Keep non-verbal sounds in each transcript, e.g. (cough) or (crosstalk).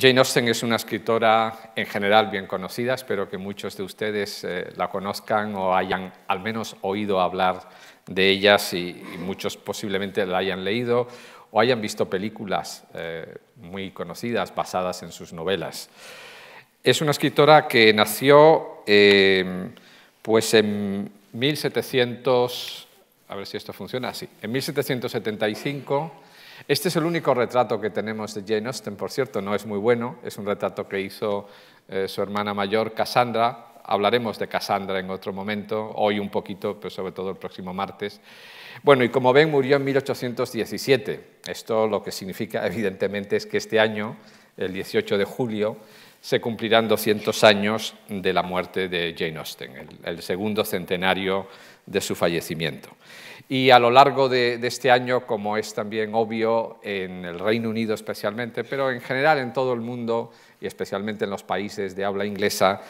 Jane Austen es una escritora en general bien conocida, espero que muchos de ustedes eh, la conozcan o hayan al menos oído hablar de ella y, muchos posiblemente la hayan leído o hayan visto películas eh, muy conocidas basadas en sus novelas. Es una escritora que nació eh, pues en 1700, a ver si esto funciona así, en 1775 este es el único retrato que tenemos de Jane Austen, por cierto, no es muy bueno, es un retrato que hizo eh, su hermana mayor, Cassandra. Hablaremos de Cassandra en otro momento, hoy un poquito, pero sobre todo el próximo martes. Bueno, y como ven, murió en 1817. Esto lo que significa, (laughs) evidentemente, es que este año, el 18 de julio, se cumplirán 200 años de la muerte de Jane Austen, el, segundo centenario de su fallecimiento. Y a lo largo de, este año, como es también obvio en el Reino Unido especialmente, pero en general en todo el mundo y especialmente en los países de habla inglesa,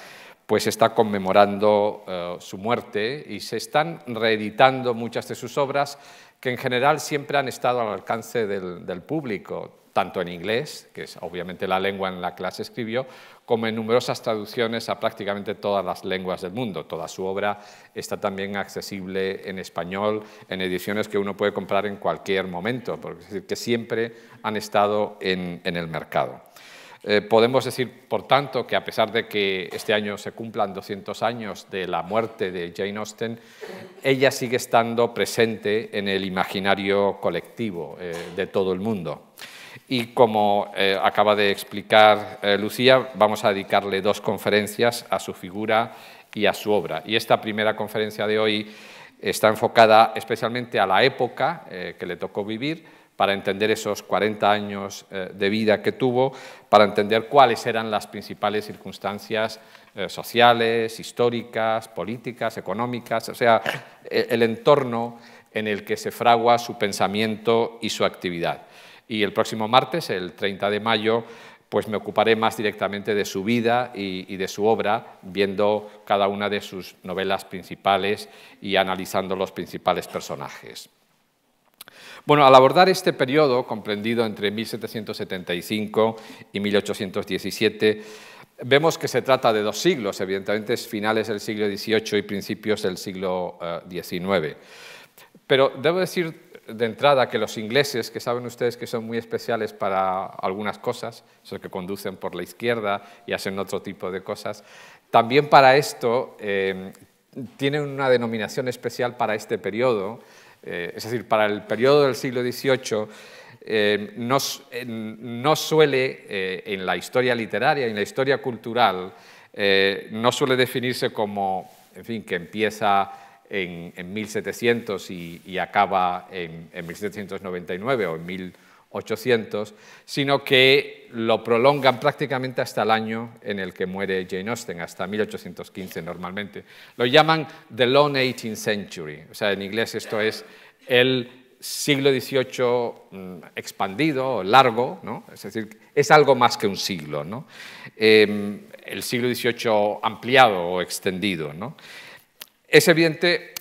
pues está conmemorando eh, su muerte y se están reeditando muchas de sus obras que en general siempre han estado al alcance del público tanto en inglés, que es obviamente la lengua en la que las escribió, como en numerosas traducciones a prácticamente todas las lenguas del mundo. Toda su obra está también accesible en español, en ediciones que uno puede comprar en cualquier momento, porque decir, que siempre han estado en, el mercado. Eh, podemos decir, por tanto, que a pesar de que este año se cumplan 200 años de la muerte de Jane Austen, ella sigue estando presente en el imaginario colectivo eh, de todo el mundo. Y como eh, acaba de explicar eh, Lucía, vamos a dedicarle dos conferencias a su figura y a su obra. Y esta primera conferencia de hoy está enfocada especialmente a la época eh, que le tocó vivir, para entender esos 40 años de vida que tuvo, para entender cuáles eran las principales circunstancias sociales, históricas, políticas, económicas, o sea, e-, el entorno en el que se fragua su pensamiento y su actividad. Y el próximo martes, el 30 de mayo, pues me ocuparé más directamente de su vida y, de su obra, viendo cada una de sus novelas principales y analizando los principales personajes. Bueno, al abordar este periodo, comprendido entre 1775 y 1817, vemos que se trata de dos siglos, evidentemente es finales del siglo XVIII y principios del siglo XIX. Eh, Pero debo decir de entrada que los ingleses, que saben ustedes que son muy especiales para algunas cosas, esos que conducen por la izquierda y hacen otro tipo de cosas, también para esto eh, tienen una denominación especial para este periodo, eh, es decir, para el periodo del siglo XVIII. Eh, no, no, suele, en la historia literaria, en la historia cultural, no suele definirse como, en fin, que empieza en, 1700 y, acaba en, 1799 o en 1800, sino que lo prolongan prácticamente hasta el año en el que muere Jane Austen, hasta 1815 normalmente. Lo llaman The Long 18th Century, o sea, en inglés esto es el siglo XVIII mm, expandido, largo, ¿no? es decir, es algo más que un siglo, ¿no? Em, el siglo XVIII ampliado o extendido. Es evidente,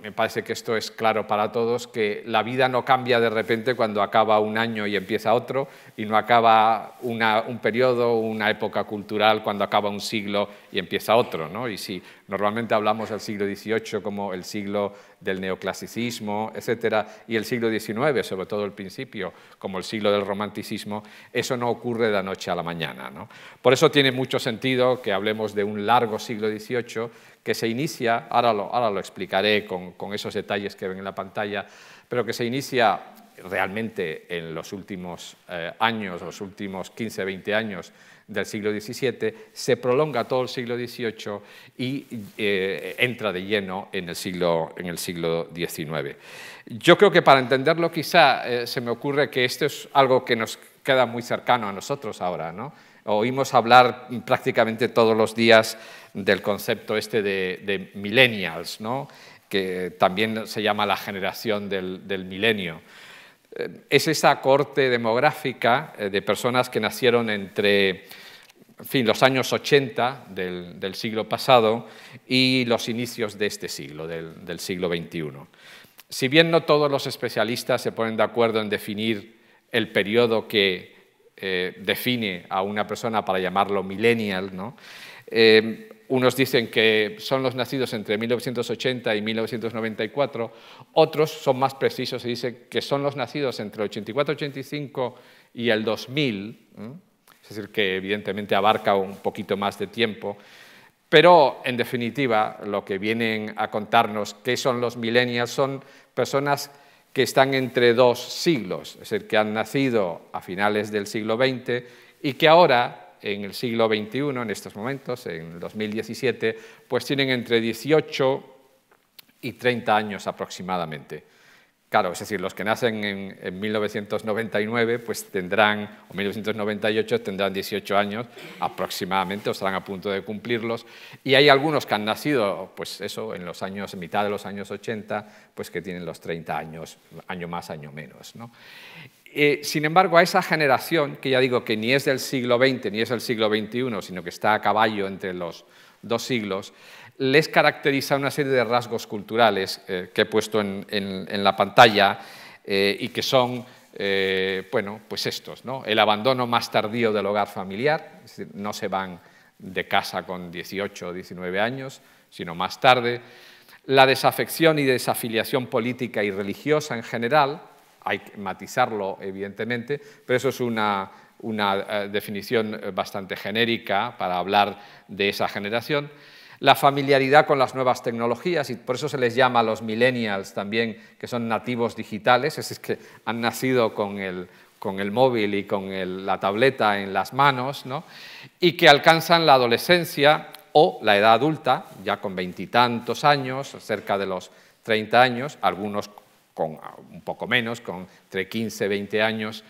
me parece que esto es claro para todos, que la vida no cambia de repente cuando acaba un año y empieza otro, y no acaba un periodo, una época cultural cuando acaba un siglo y empieza otro. ¿no? Y si normalmente hablamos del siglo XVIII como el siglo del neoclasicismo, etc., y el siglo XIX, sobre todo el principio, como el siglo del romanticismo, eso no ocurre de la noche a la mañana. ¿no? Por eso tiene mucho sentido que hablemos de un largo siglo XVIII que se inicia, ahora lo, ahora lo explicaré con, esos detalles que ven en la pantalla, pero que se inicia realmente en los últimos eh, años, los últimos 15, 20 años del siglo XVII, se prolonga todo el siglo XVIII y eh, entra de lleno en el, siglo, en el siglo XIX. Yo creo que para entenderlo quizá eh, se me ocurre que esto es algo que nos queda muy cercano a nosotros ahora, ¿no? Oímos hablar prácticamente todos los días del concepto este de, millennials, que también se llama la generación del, milenio. Eh, es esa corte demográfica eh, de personas que nacieron entre fin, los años 80 del, siglo pasado y los inicios de este siglo, del, del, siglo XXI. Si bien no todos los especialistas se ponen de acuerdo en definir el periodo que eh, define a una persona para llamarlo millennial, ¿no? Eh, unos dicen que son los nacidos entre 1980 y 1994, otros son más precisos y dicen que son los nacidos entre 84, 85 y el 2000, es decir, que evidentemente abarca un poquito más de tiempo, pero en definitiva lo que vienen a contarnos que son los millennials son personas que están entre dos siglos, es decir, que han nacido a finales del siglo XX y que ahora, en el siglo XXI, en estos momentos, en el 2017, pues tienen entre 18 y 30 años aproximadamente. Claro, es decir, los que nacen en, 1999 pues tendrán, o 1998 tendrán 18 años aproximadamente, o estarán a punto de cumplirlos. Y hay algunos que han nacido, pues eso, en los años, mitad de los años 80, pues que tienen los 30 años, año más, año menos. Eh, sin embargo, a esa generación, que ya digo que ni es del siglo XX ni es del siglo XXI, sino que está a caballo entre los dos siglos, les caracteriza una serie de rasgos culturales eh, que he puesto en, la pantalla eh, y que son, eh, bueno, pues estos, ¿no? El abandono más tardío del hogar familiar, no se van de casa con 18 o 19 años, sino más tarde. La desafección y desafiliación política y religiosa en general, hay que matizarlo evidentemente, pero eso es una definición bastante genérica para hablar de esa generación la familiaridad con las nuevas tecnologías y por eso se les llama los millennials también, que son nativos digitales, es que han nacido con el, móvil y con la tableta en las manos, y que alcanzan la adolescencia o la edad adulta, ya con veintitantos años, cerca de los 30 años, algunos con un poco menos, con entre 15 y 20 años,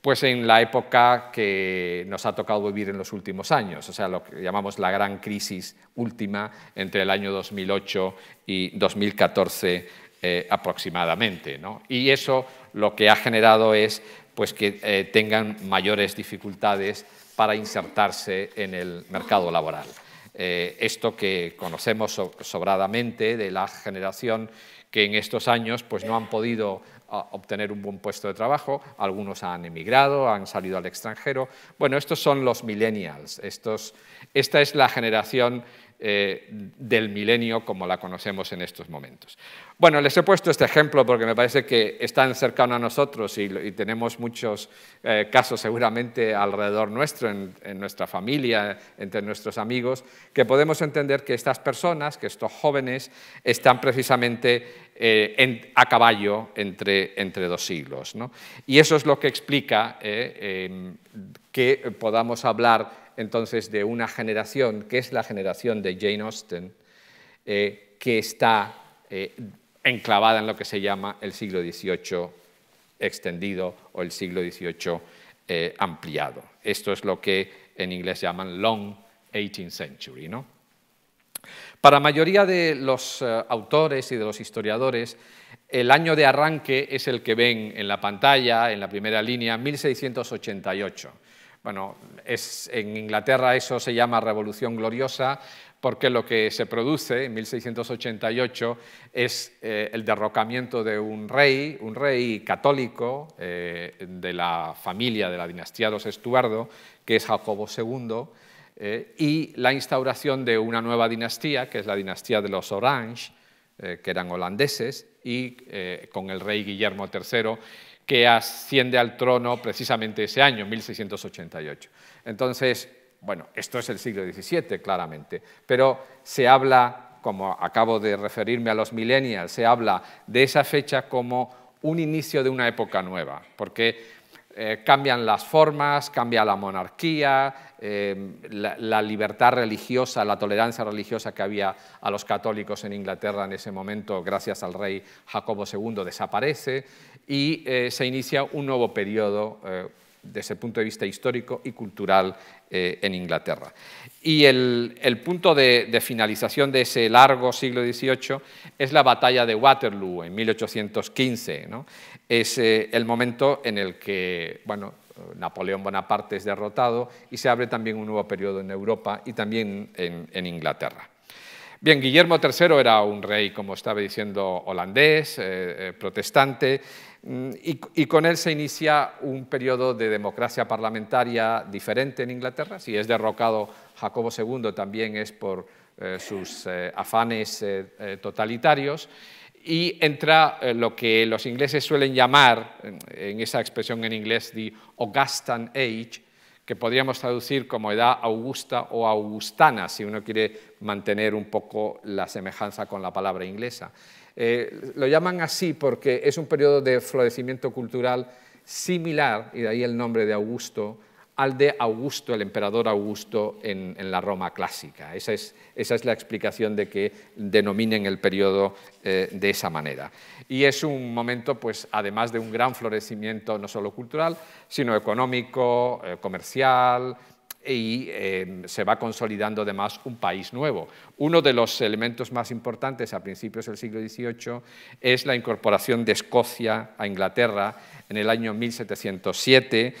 pues en la época que nos ha tocado vivir en los últimos años, o sea, lo que llamamos la gran crisis última entre el año 2008 y 2014 eh, aproximadamente. Y eso lo que ha generado es pues, que eh, tengan mayores dificultades para insertarse en el mercado laboral. Eh, esto que conocemos sobradamente de la generación que en estos años pues, no han podido obtener un buen puesto de trabajo, algunos han emigrado, han salido al extranjero. Bueno, estos son los millennials, estos, esta es la generación eh, del milenio como la conocemos en estos momentos. Bueno, les he puesto este ejemplo porque me parece que están cercano a nosotros y, tenemos muchos eh, casos seguramente alrededor nuestro, en, nuestra familia, entre nuestros amigos, que podemos entender que estas personas, que estos jóvenes, están precisamente eh, a caballo entre, entre dos siglos. Y eso es lo que explica em, que podamos hablar entonces de una generación, que es la generación de Jane Austen, eh, que está eh, enclavada en lo que se llama el siglo XVIII extendido o el siglo XVIII eh, ampliado. Esto es lo que en inglés llaman long 18th century. Para la mayoría de los autores y de los historiadores, el año de arranque es el que ven en la pantalla, en la primera línea, 1688. Bueno, es, en Inglaterra eso se llama Revolución Gloriosa porque lo que se produce en 1688 es eh, el derrocamiento de un rey, un rey católico eh, de la familia de la dinastía de los Estuardo, que es Jacobo II, eh, y la instauración de una nueva dinastía, que es la dinastía de los Orange, que eran holandeses, y con el rey Guillermo III, que asciende al trono precisamente ese año, 1688. Entonces, bueno, esto es el siglo XVII, claramente, pero se habla, como acabo de referirme a los millennials, se habla de esa fecha como un inicio de una época nueva, porque eh, cambian las formas, cambia la monarquía, eh, la, libertad religiosa, la tolerancia religiosa que había a los católicos en Inglaterra en ese momento, gracias al rey Jacobo II, desaparece y eh, se inicia un nuevo periodo eh, desde el punto de vista histórico y cultural eh, en Inglaterra. Y el, punto de, finalización de ese largo siglo XVIII es la batalla de Waterloo en 1815. Es el momento en el que Napoleón Bonaparte es derrotado y se abre también un nuevo periodo en Europa y también en, Inglaterra. Bien, Guillermo III era un rey, como estaba diciendo, holandés, protestante, Mm, y, con él se inicia un periodo de democracia parlamentaria diferente en Inglaterra. Si es derrocado Jacobo II también es por eh, sus eh, afanes eh, totalitarios. Y entra lo que los ingleses suelen llamar, en esa expresión en inglés, the Augustan Age, que podríamos traducir como edad augusta o augustana, si uno quiere mantener un poco la semejanza con la palabra inglesa. Eh, lo llaman así porque es un periodo de florecimiento cultural similar, y de ahí el nombre de Augusto, al de Augusto, el emperador Augusto en, la Roma clásica. Esa es, la explicación de que denominen el periodo eh, de esa manera. Y es un momento, pues, además de un gran florecimiento no solo cultural, sino económico, eh, comercial, y em, se va consolidando además un país nuevo. Uno de los elementos más importantes a principios del siglo XVIII es la incorporación de Escocia a Inglaterra en el año 1707,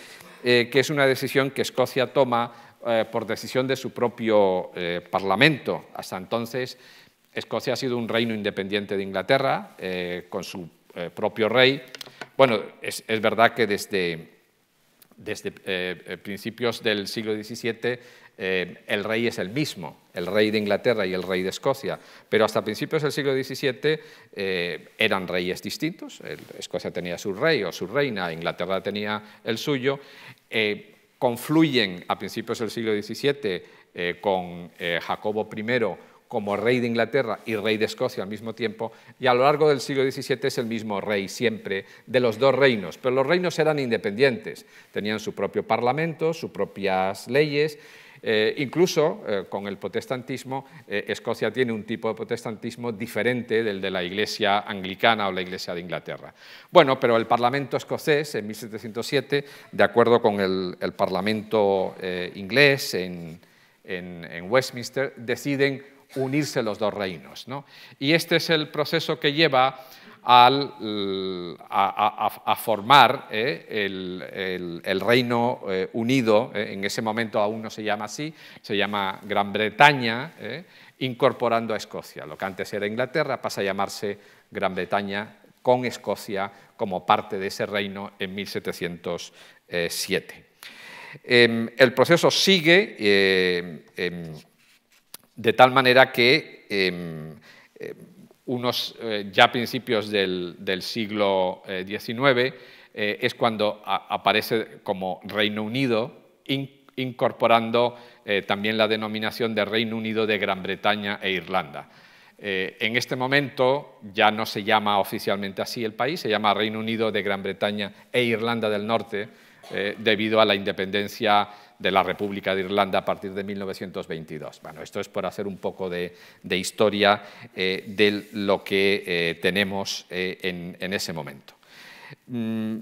eh, que es una decisión que Escocia toma eh, por decisión de su propio eh, Parlamento. Hasta entonces, Escocia ha sido un reino independiente de Inglaterra, con su propio rey. Bueno, es verdad que desde desde eh, eh, principios del siglo XVII eh, el rey es el mismo, el rey de Inglaterra y el rey de Escocia, pero hasta principios del siglo XVII eran reyes distintos, Escocia tenía su rey o su reina, Inglaterra tenía el suyo, confluyen a principios del siglo XVII con Jacobo I como rey de Inglaterra y rey de Escocia al mismo tiempo, y a lo largo del siglo XVII es el mismo rey siempre de los dos reinos, pero los reinos eran independientes, tenían su propio parlamento, sus propias leyes, eh, incluso eh, con el protestantismo, eh, Escocia tiene un tipo de protestantismo diferente del de la Iglesia anglicana o la Iglesia de Inglaterra. Bueno, pero el Parlamento escocés en 1707, de acuerdo con el, Parlamento inglés en Westminster, deciden unirse los dos reinos. ¿no? Y este es el proceso que lleva a, formar eh, el, Reino eh, Unido, eh, en ese momento aún no se llama así, se llama Gran Bretaña, incorporando a Escocia. Lo que antes era Inglaterra pasa a llamarse Gran Bretaña con Escocia como parte de ese reino en 1707. Em, el proceso sigue em, de tal manera que em, em, unos eh, ya principios del, siglo XIX eh, eh, es cuando aparece como Reino Unido, incorporando también la denominación de Reino Unido de Gran Bretaña e Irlanda. en este momento ya no se llama oficialmente así el país, se llama Reino Unido de Gran Bretaña e Irlanda del Norte, debido a la independencia de la República de Irlanda a partir de 1922. Bueno, esto es por hacer un poco de, historia eh, de lo que eh, tenemos eh, en, ese momento. Mm,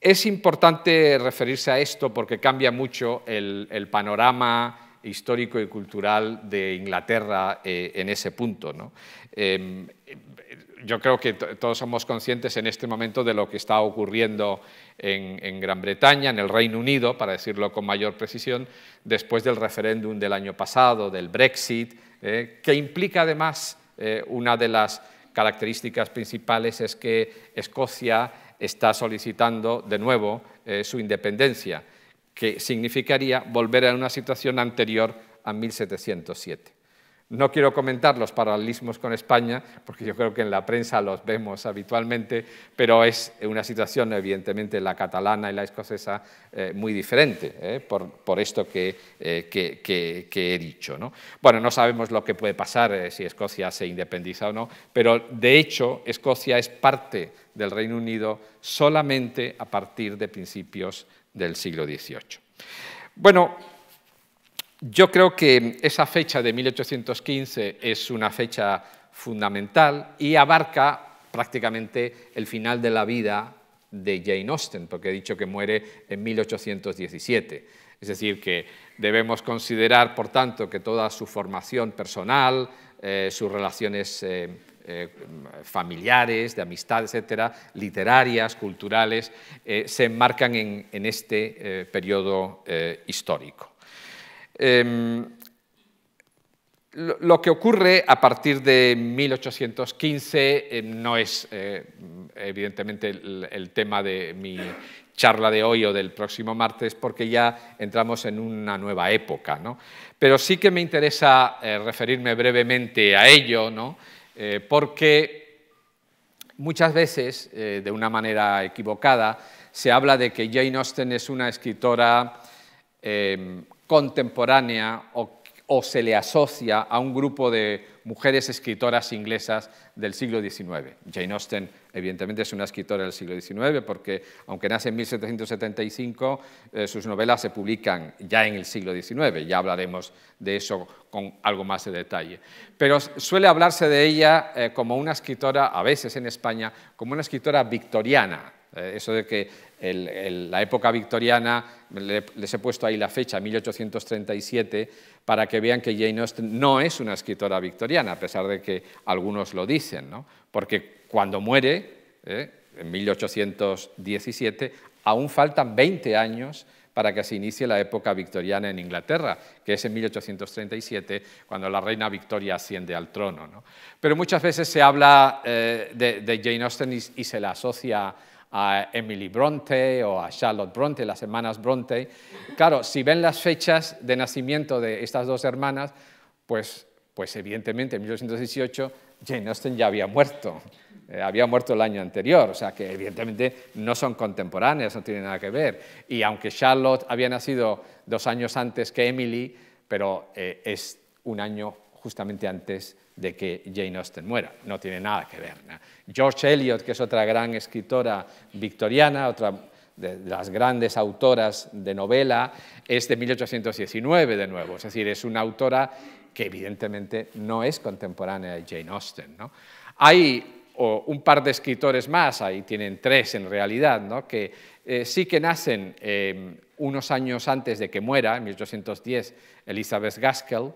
es importante referirse a esto porque cambia mucho el, el panorama histórico y cultural de Inglaterra en ese punto. ¿no? Em, yo creo que todos somos conscientes en este momento de lo que está ocurriendo en, Gran Bretaña, en el Reino Unido, para decirlo con mayor precisión, después del referéndum del año pasado, del Brexit, eh, que implica además eh, una de las características principales es que Escocia está solicitando de nuevo eh, su independencia, que significaría volver a una situación anterior a 1707. No quiero comentar los paralelismos con España, porque yo creo que en la prensa los vemos habitualmente, pero es una situación, evidentemente, la catalana y la escocesa eh, muy diferente, eh, por, esto que, eh, he dicho. Bueno, no sabemos lo que puede pasar si Escocia se independiza o no, pero de hecho Escocia es parte del Reino Unido solamente a partir de principios del siglo XVIII. Bueno, yo creo que esa fecha de 1815 es una fecha fundamental y abarca prácticamente el final de la vida de Jane Austen, porque he dicho que muere en 1817. Es decir, que debemos considerar, por tanto, que toda su formación personal, eh, sus relaciones eh, eh, familiares, de amistad, etcétera, literarias, culturales, se enmarcan en este periodo histórico. Em, lo que ocurre a partir de 1815 eh, no es eh, evidentemente el, tema de mi charla de hoy o del próximo martes, porque ya entramos en una nueva época. Pero sí que me interesa eh, referirme brevemente a ello, porque muchas veces, de una manera equivocada, se habla de que Jane Austen es una escritora em, contemporánea o, se le asocia a un grupo de mujeres escritoras inglesas del siglo XIX. Jane Austen, evidentemente, es una escritora del siglo XIX porque, aunque nace en 1775, eh, sus novelas se publican ya en el siglo XIX. Ya hablaremos de eso con algo más de detalle. Pero suele hablarse de ella eh, como una escritora, a veces en España, como una escritora victoriana, eh, eso de que la época victoriana, les he puesto ahí la fecha, 1837, para que vean que Jane Austen no es una escritora victoriana, a pesar de que algunos lo dicen, ¿no? porque cuando muere, eh, en 1817, aún faltan 20 años para que se inicie la época victoriana en Inglaterra, que es en 1837, cuando la reina Victoria asciende al trono. ¿no? Pero muchas veces se habla eh, de, Jane Austen y se la asocia a Emily Bronte o a Charlotte Bronte, las hermanas Bronte. Claro, si ven las fechas de nacimiento de estas dos hermanas, pues, pues evidentemente en 1818 Jane Austen ya había muerto, eh, había muerto el año anterior, o sea que evidentemente no son contemporáneas, no tienen nada que ver. Y aunque Charlotte había nacido dos años antes que Emily, pero eh, es un año justamente antes de que Jane Austen muera, no tiene nada que ver. George Eliot, que es otra gran escritora victoriana, otra de las grandes autoras de novela, es de 1819 de nuevo, es decir, es una autora que evidentemente no es contemporánea de Jane Austen. Hay un par de escritores más, ahí tienen tres en realidad, que eh, sí que nacen eh, unos años antes de que muera, en 1810, Elizabeth Gaskell,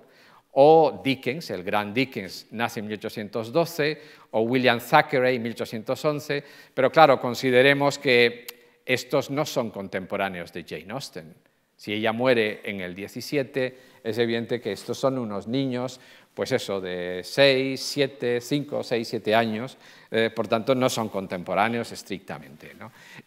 o Dickens, el gran Dickens, nace en 1812, o William Thackeray en 1811, pero claro, consideremos que estos no son contemporáneos de Jane Austen. Si ella muere en el 17, es evidente que estos son unos niños, pues eso, de 6, 7, 5, 6, 7 años, eh, por tanto no son contemporáneos estrictamente.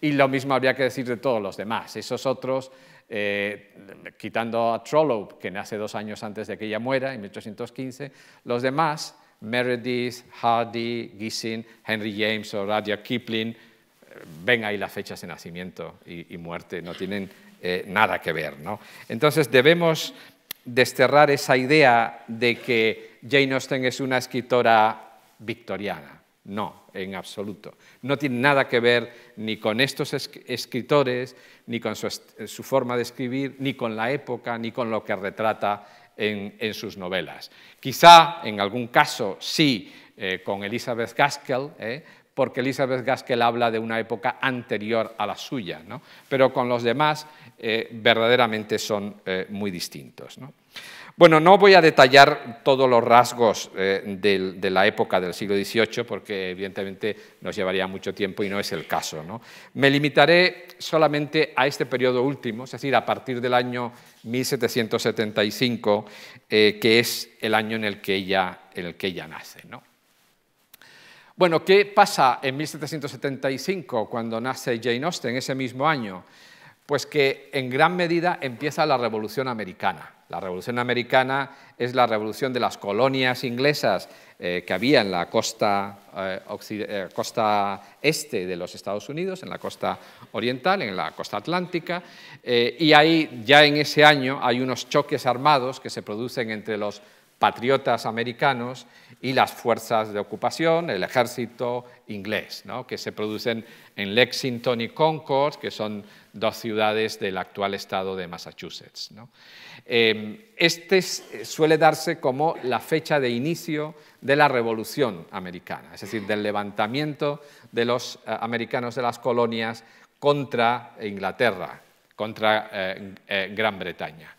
Y lo mismo habría que decir de todos los demás, esos otros eh, quitando a Trollope, que nace dos años antes de que ella muera, en 1815, los demás, Meredith, Hardy, Gissing, Henry James o Rudyard Kipling, eh, ven ahí las fechas de nacimiento y, muerte, no tienen eh, nada que ver. Entonces debemos desterrar esa idea de que Jane Austen es una escritora victoriana. No, en absoluto. No tiene nada que ver ni con estos escritores, ni con su, forma de escribir, ni con la época, ni con lo que retrata en, sus novelas. Quizá en algún caso sí eh, con Elizabeth Gaskell, eh, porque Elizabeth Gaskell habla de una época anterior a la suya, pero con los demás eh, verdaderamente son muy distintos. Bueno, no voy a detallar todos los rasgos eh, de, la época del siglo XVIII porque evidentemente nos llevaría mucho tiempo y no es el caso. Me limitaré solamente a este periodo último, es decir, a partir del año 1775, eh, que es el año en el que ella, nace. Bueno, ¿qué pasa en 1775 cuando nace Jane Austen ese mismo año? Pues que en gran medida empieza la Revolución Americana. La Revolución Americana es la revolución de las colonias inglesas eh, que había en la eh, eh, costa, este de los Estados Unidos, en la costa oriental, en la costa atlántica, y ahí ya en ese año hay unos choques armados que se producen entre los patriotas americanos y las fuerzas de ocupación, el ejército inglés, que se producen en Lexington y Concord, que son dos ciudades del actual estado de Massachusetts. Em, este suele darse como la fecha de inicio de la Revolución Americana, es decir, del levantamiento de los eh, americanos de las colonias contra Inglaterra, contra eh, eh, Gran Bretaña.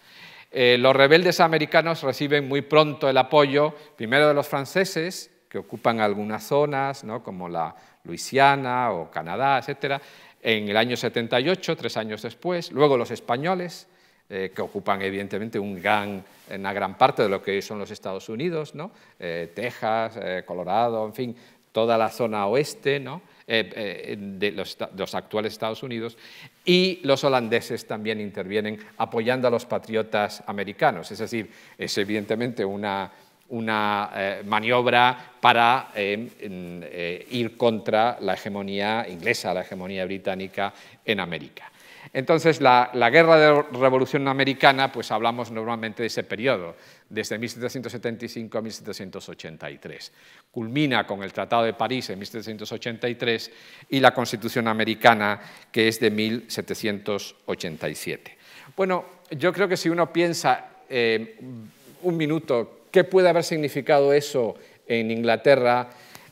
los rebeldes americanos reciben muy pronto el apoyo, primero de los franceses, que ocupan algunas zonas, como la Luisiana o Canadá, etcétera, en el año 78, tres años después, luego los españoles, eh, que ocupan evidentemente un gran, una gran parte de lo que son los Estados Unidos, ¿no? Eh, Texas, eh, Colorado, en fin, toda la zona oeste ¿no? de los, los, actuales Estados Unidos, y los holandeses también intervienen apoyando a los patriotas americanos, es decir, es evidentemente una, una eh, maniobra para eh, eh, ir contra la hegemonía inglesa, la hegemonía británica en América. Entonces, la, guerra de revolución americana, pues hablamos normalmente de ese periodo, desde 1775 a 1783. Culmina con el Tratado de París en 1783 y la Constitución americana, que es de 1787. Bueno, yo creo que si uno piensa un minuto qué puede haber significado eso en Inglaterra,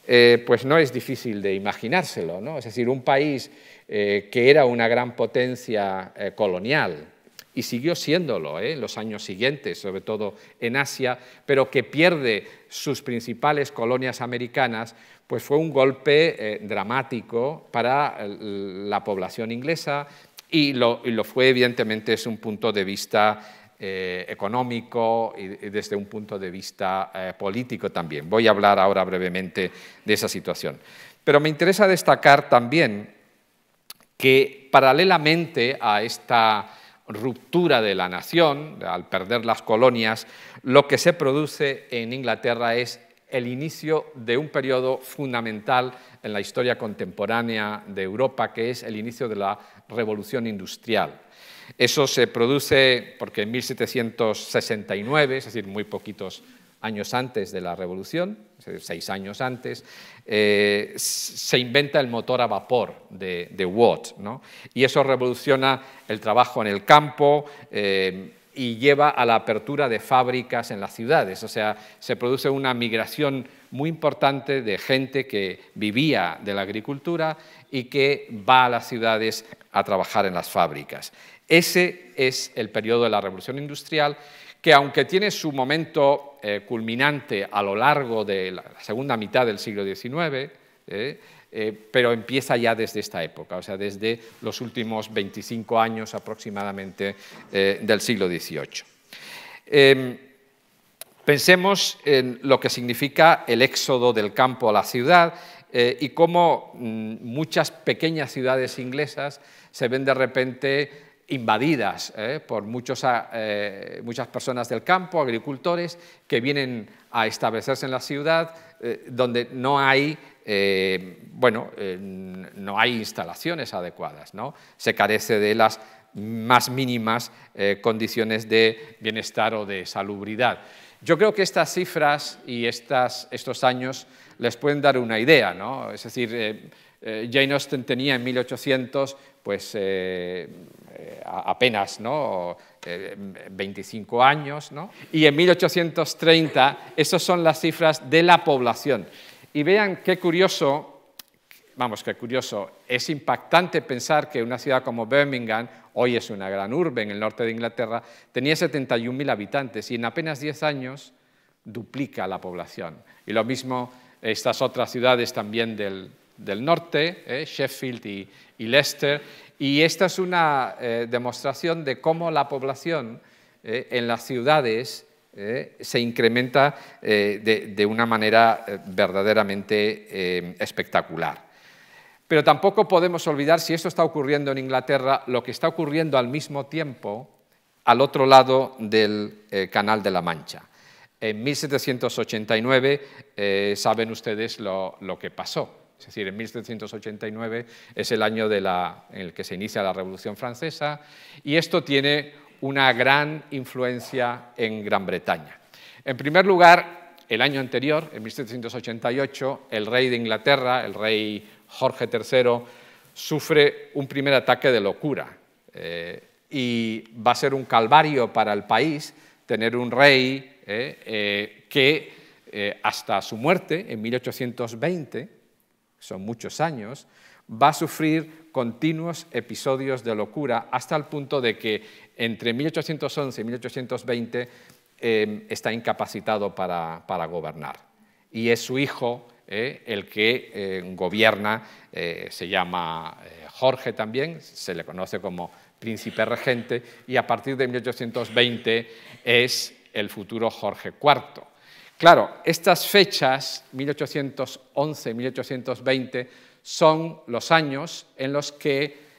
eh, pues no es difícil de imaginárselo. ¿no? Es decir, un país eh, que era una gran potencia eh, colonial y siguió siéndolo en los años siguientes, sobre todo en Asia, pero que pierde sus principales colonias americanas, pues fue un golpe dramático para la población inglesa y lo, y lo fue evidentemente desde un punto de vista eh, económico y, desde un punto de vista eh, político también. Voy a hablar ahora brevemente de esa situación. Pero me interesa destacar también que paralelamente a esta ruptura de la nación, al perder las colonias, lo que se produce en Inglaterra es el inicio de un periodo fundamental en la historia contemporánea de Europa, que es el inicio de la revolución industrial. Eso se produce porque en 1769, es decir, muy poquitos años antes de la Revolución, seis años antes, eh, se inventa el motor a vapor de, Watt. ¿no? Y eso revoluciona el trabajo en el campo eh, y lleva a la apertura de fábricas en las ciudades. O sea, se produce una migración muy importante de gente que vivía de la agricultura y que va a las ciudades a trabajar en las fábricas. Ese es el periodo de la revolución industrial que aunque tiene su momento eh, culminante a lo largo de la segunda mitad del siglo XIX, eh, eh, pero empieza ya desde esta época, o sea, desde los últimos 25 años aproximadamente del siglo XVIII. Pensemos en lo que significa el éxodo del campo a la ciudad eh, y cómo mm, muchas pequeñas ciudades inglesas se ven de repente invadidas eh, por ah, eh, muchas personas del campo, agricultores, que vienen a establecerse en la ciudad donde no hay bueno, no hay instalaciones adecuadas, ¿no? se carece de las más mínimas condiciones de bienestar o de salubridad. Yo creo que estas cifras y estos años les pueden dar una idea, ¿no? Es decir, eh, eh, Jane Austen tenía en 1800 pues, eh, apenas 25 años, ¿no? Y en 1830, esas son las cifras de la población. Y vean qué curioso, vamos, qué curioso, es impactante pensar que una ciudad como Birmingham hoy es una gran urbe en el norte de Inglaterra, tenía 71.000 habitantes y en apenas 10 años duplica la población. Y lo mismo estas otras ciudades también del, norte, eh, Sheffield y, Leicester, y esta es una eh, demostración de cómo la población eh, en las ciudades se incrementa de, una manera verdaderamente espectacular. Pero tampoco podemos olvidar, si esto está ocurriendo en Inglaterra, lo que está ocurriendo al mismo tiempo al otro lado del eh, Canal de la Mancha. En 1789 eh, saben ustedes lo, que pasó. Es decir, en 1789 es el año en el que se inicia la Revolución Francesa y esto tiene una gran influencia en Gran Bretaña. En primer lugar, el año anterior, en 1788, el rey de Inglaterra, el rey Jorge III, sufre un primer ataque de locura eh, y va a ser un calvario para el país tener un rey eh, eh, que hasta su muerte, en 1820, son muchos años, va a sufrir continuos episodios de locura hasta el punto de que entre 1811 y 1820 em, está incapacitado para, gobernar. Y es su hijo ¿eh? el que eh, gobierna, eh, se llama Jorge también, se le conoce como príncipe regente, y a partir de 1820 es el futuro Jorge IV. Claro, estas fechas, 1811-1820, son los años en los que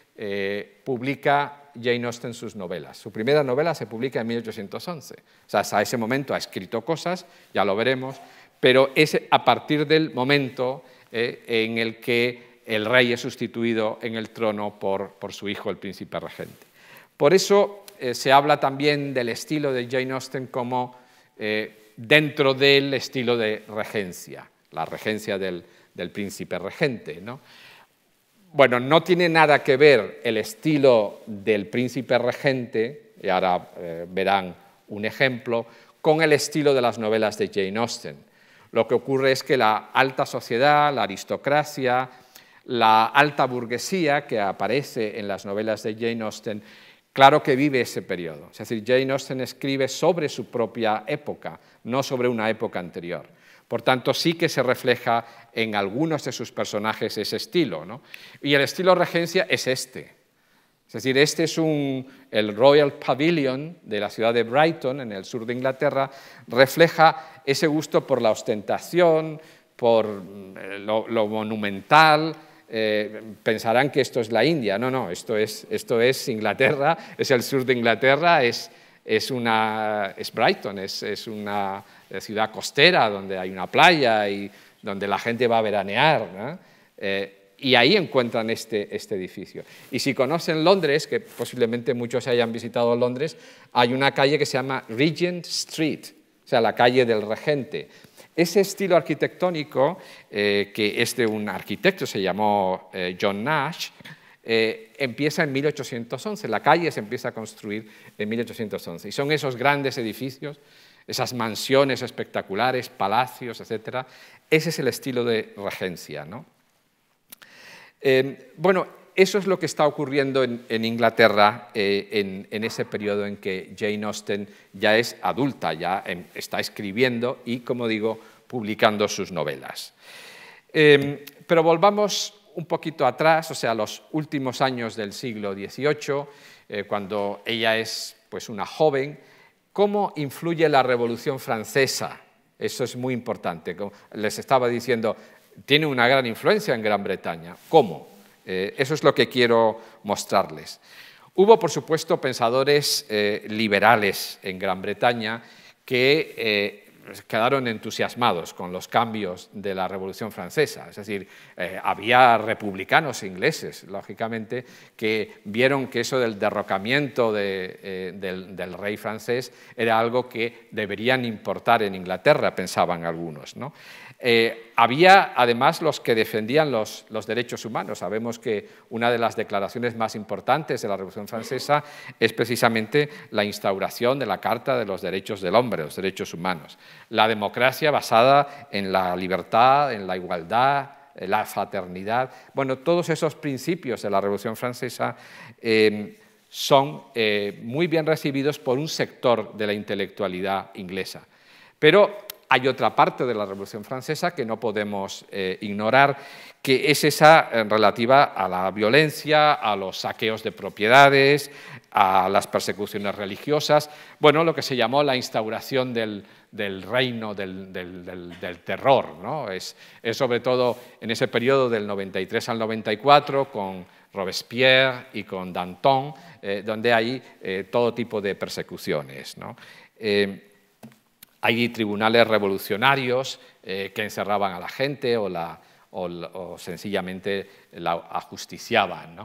publica Jane Austen sus novelas. Su primera novela se publica en 1811. O sea, hasta ese momento ha escrito cosas, ya lo veremos, pero es a partir del momento eh, en el que el rey es sustituido en el trono por, su hijo, el príncipe regente. Por eso eh, se habla también del estilo de Jane Austen como eh, dentro del estilo de regencia, la regencia del, príncipe regente. Bueno, no tiene nada que ver el estilo del príncipe regente, y ahora verán un ejemplo, con el estilo de las novelas de Jane Austen lo que ocurre es que la alta sociedad, la aristocracia, la alta burguesía que aparece en las novelas de Jane Austen, claro que vive ese periodo. Es decir, Jane Austen escribe sobre su propia época, no sobre una época anterior. Por tanto, sí que se refleja en algunos de sus personajes ese estilo. Y el estilo regencia es este. Es decir, este es el Royal Pavilion de la ciudad de Brighton, en el sur de Inglaterra, refleja ese gusto por la ostentación, por eh, lo, monumental. Eh, pensarán que esto es la India. No, no, esto es, Inglaterra, es el sur de Inglaterra, es, una, Brighton, es, una eh, ciudad costera donde hay una playa y donde la gente va a veranear y ahí encuentran este, este, edificio. Y si conocen Londres, que posiblemente muchos hayan visitado Londres, hay una calle que se llama Regent Street, o sea, la calle del regente. Ese estilo arquitectónico, eh, que es de un arquitecto, se llamó eh, John Nash, eh, empieza en 1811, la calle se empieza a construir en 1811. Y son esos grandes edificios, esas mansiones espectaculares, palacios, etc. Ese es el estilo de regencia. ¿no? Em, bueno, eso es lo que está ocurriendo en, Inglaterra eh, en, ese periodo en que Jane Austen ya es adulta, ya em, está escribiendo y, como digo, publicando sus novelas. Em, pero volvamos un poquito atrás, o sea, los últimos años del siglo XVIII, eh, cuando ella es pues, una joven, ¿cómo influye la Revolución Francesa? Eso es muy importante. les estaba diciendo, tiene una gran influencia en Gran Bretaña. ¿Cómo? Eh, eso es lo que quiero mostrarles. Hubo, por supuesto, pensadores eh, liberales en Gran Bretaña que eh, quedaron entusiasmados con los cambios de la Revolución Francesa. Es decir, había republicanos ingleses, lógicamente, que vieron que eso del derrocamiento del, rey francés era algo que deberían importar en Inglaterra, pensaban algunos. Eh, había además los que defendían los, derechos humanos. Sabemos que una de las declaraciones más importantes de la Revolución Francesa es precisamente la instauración de la Carta de los Derechos del Hombre, los derechos humanos. La democracia basada en la libertad, en la igualdad, en la fraternidad. Bueno, todos esos principios de la Revolución Francesa em, son eh, muy bien recibidos por un sector de la intelectualidad inglesa. Pero hay otra parte de la Revolución Francesa que no podemos eh, ignorar, que es esa eh, relativa a la violencia, a los saqueos de propiedades, a las persecuciones religiosas, bueno, lo que se llamó la instauración del, reino del, terror. ¿no? Es, sobre todo en ese periodo del 93 al 94 con Robespierre y con Danton, eh, donde hay todo tipo de persecuciones. ¿no? Hay tribunales revolucionarios eh, que encerraban a la gente o, sencillamente la ajusticiaban.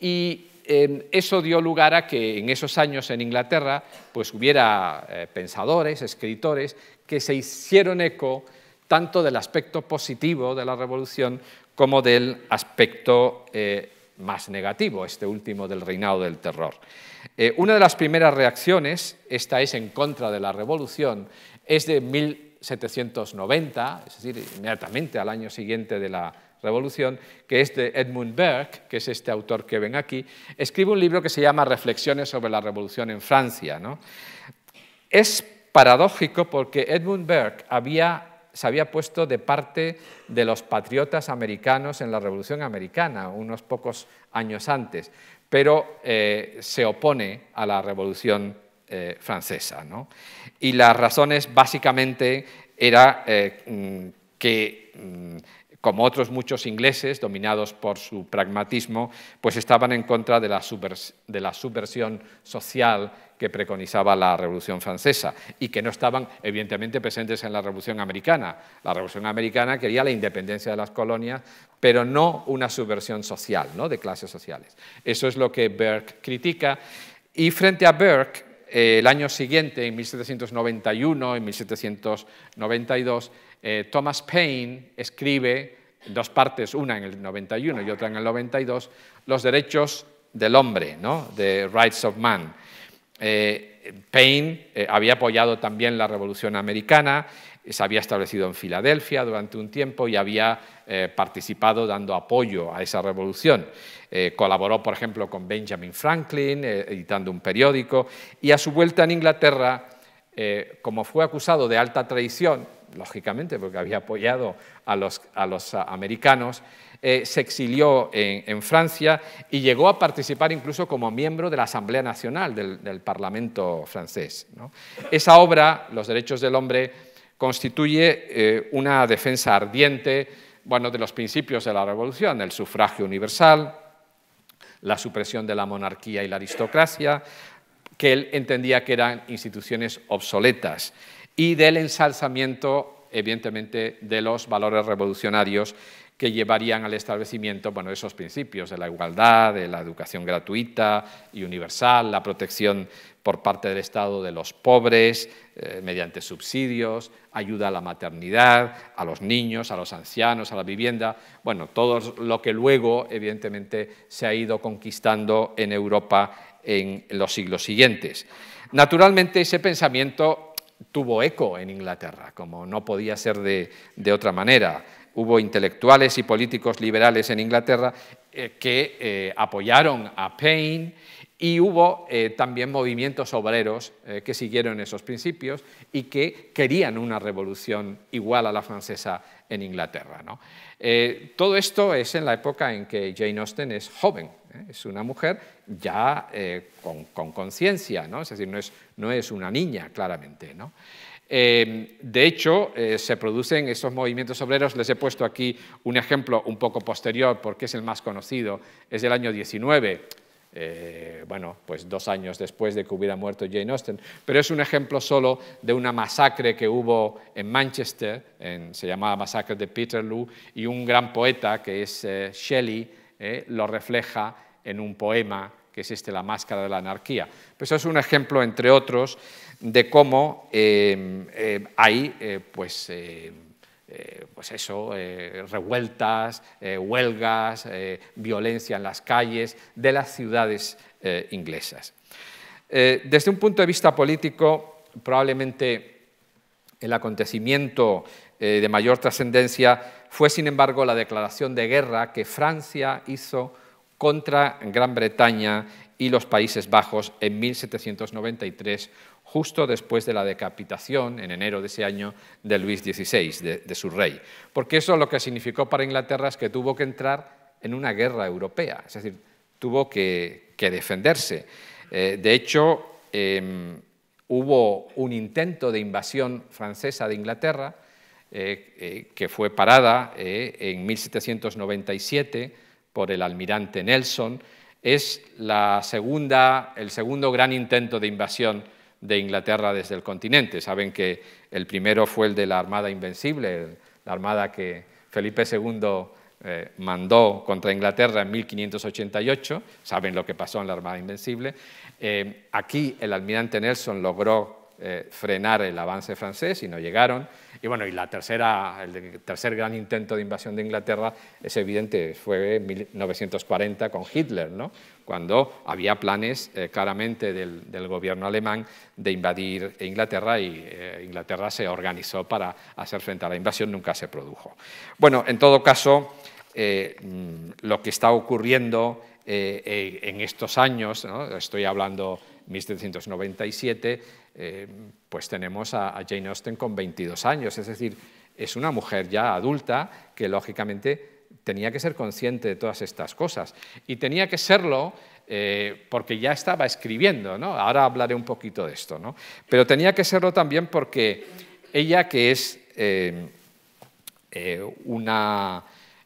Y em, eso dio lugar a que en esos años en Inglaterra pues, hubiera eh, pensadores, escritores, que se hicieron eco tanto del aspecto positivo de la revolución como del aspecto eh, más negativo, este último del reinado del terror. Eh, una de las primeras reacciones, esta es en contra de la revolución, es de 1790, es decir, inmediatamente al año siguiente de la revolución, que es de Edmund Burke, que es este autor que ven aquí, escribe un libro que se llama Reflexiones sobre la revolución en Francia. Es paradójico porque Edmund Burke se había puesto de parte de los patriotas americanos en la Revolución Americana, unos pocos años antes pero eh, se opone a la Revolución eh, Francesa. Y las razones básicamente eran eh, mm, que mm, como otros muchos ingleses, dominados por su pragmatismo, pues estaban en contra de la, subversión social que preconizaba la Revolución Francesa y que no estaban evidentemente presentes en la Revolución Americana. La Revolución Americana quería la independencia de las colonias, pero no una subversión social, ¿no? de clases sociales. Eso es lo que Burke critica. Y frente a Burke, eh, el año siguiente, en 1791, en 1792, eh, Thomas Paine escribe dos partes, una en el 91 y otra en el 92, los derechos del hombre, ¿no? The Rights of Man. Eh, Paine eh, había apoyado también la Revolución Americana, se había establecido en Filadelfia durante un tiempo y había participado dando apoyo a esa revolución. colaboró, por ejemplo, con Benjamin Franklin, editando un periódico, y a su vuelta en Inglaterra, como fue acusado de alta traición, lógicamente, porque había apoyado a los, a los ah, americanos, eh, se exilió en, Francia y llegó a participar incluso como miembro de la Asamblea Nacional del, Parlamento francés. Esa obra, Los Derechos del Hombre, constituye eh, una defensa ardiente bueno, de los principios de la Revolución, el sufragio universal, la supresión de la monarquía y la aristocracia, que él entendía que eran instituciones obsoletas y del ensalzamiento, evidentemente, de los valores revolucionarios que llevarían al establecimiento bueno, esos principios de la igualdad, de la educación gratuita y universal, la protección por parte del Estado de los pobres eh, mediante subsidios, ayuda a la maternidad, a los niños, a los ancianos, a la vivienda, bueno, todo lo que luego evidentemente se ha ido conquistando en Europa en los siglos siguientes. Naturalmente ese pensamiento tuvo eco en Inglaterra, como no podía ser de, otra manera. Hubo intelectuales y políticos liberales en Inglaterra eh, que eh, apoyaron a Paine y hubo eh, también movimientos obreros eh, que siguieron esos principios y que querían una revolución igual a la francesa en Inglaterra. ¿no? Eh, todo esto es en la época en que Jane Austen es joven, es una mujer ya con conciencia, ¿no? es decir, no es, no es, una niña claramente. de hecho, se producen esos movimientos obreros. Les he puesto aquí un ejemplo un poco posterior porque es el más conocido, es del año 19, eh, bueno, pues dos años después de que hubiera muerto Jane Austen. Pero es un ejemplo solo de una masacre que hubo en Manchester, se llamaba Masacre de Peterloo, y un gran poeta que es eh, Shelley eh, lo refleja en un poema que es este, La Máscara de la Anarquía. Pues es un ejemplo, entre otros, de cómo hay, pues eh, pues eso, eh, revueltas, eh, huelgas, violencia en las calles de las ciudades inglesas. desde un punto de vista político, probablemente el acontecimiento de mayor trascendencia fue, sin embargo, la declaración de guerra que Francia hizo contra Gran Bretaña y los Países Bajos en 1793, justo después de la decapitación, en enero de ese año, de Luis XVI, de, su rey. Porque eso lo que significó para Inglaterra es que tuvo que entrar en una guerra europea, es decir, tuvo que, defenderse. Eh, de hecho, em, hubo un intento de invasión francesa de Inglaterra eh, eh, que fue parada en 1797 por el almirante Nelson. Es la segunda, el segundo gran intento de invasión de Inglaterra desde el continente. Saben que el primero fue el de la Armada Invencible, la armada que Felipe II eh, mandó contra Inglaterra en 1588, saben lo que pasó en la Armada Invencible. Eh, aquí el almirante Nelson logró eh, frenar el avance francés y no llegaron. Y bueno, y la tercera, el tercer gran intento de invasión de Inglaterra es evidente, fue en 1940 con Hitler, ¿no? cuando había planes eh, claramente del, gobierno alemán de invadir Inglaterra y eh, Inglaterra se organizó para hacer frente a la invasión, nunca se produjo. Bueno, en todo caso, mm, lo que está ocurriendo en estos años, estoy hablando 1797, eh, pues tenemos a, Jane Austen con 22 años, es decir, es una mujer ya adulta que lógicamente tenía que ser consciente de todas estas cosas y tenía que serlo eh, porque ya estaba escribiendo, ¿no? ahora hablaré un poquito de esto, ¿no? pero tenía que serlo también porque ella que es eh, una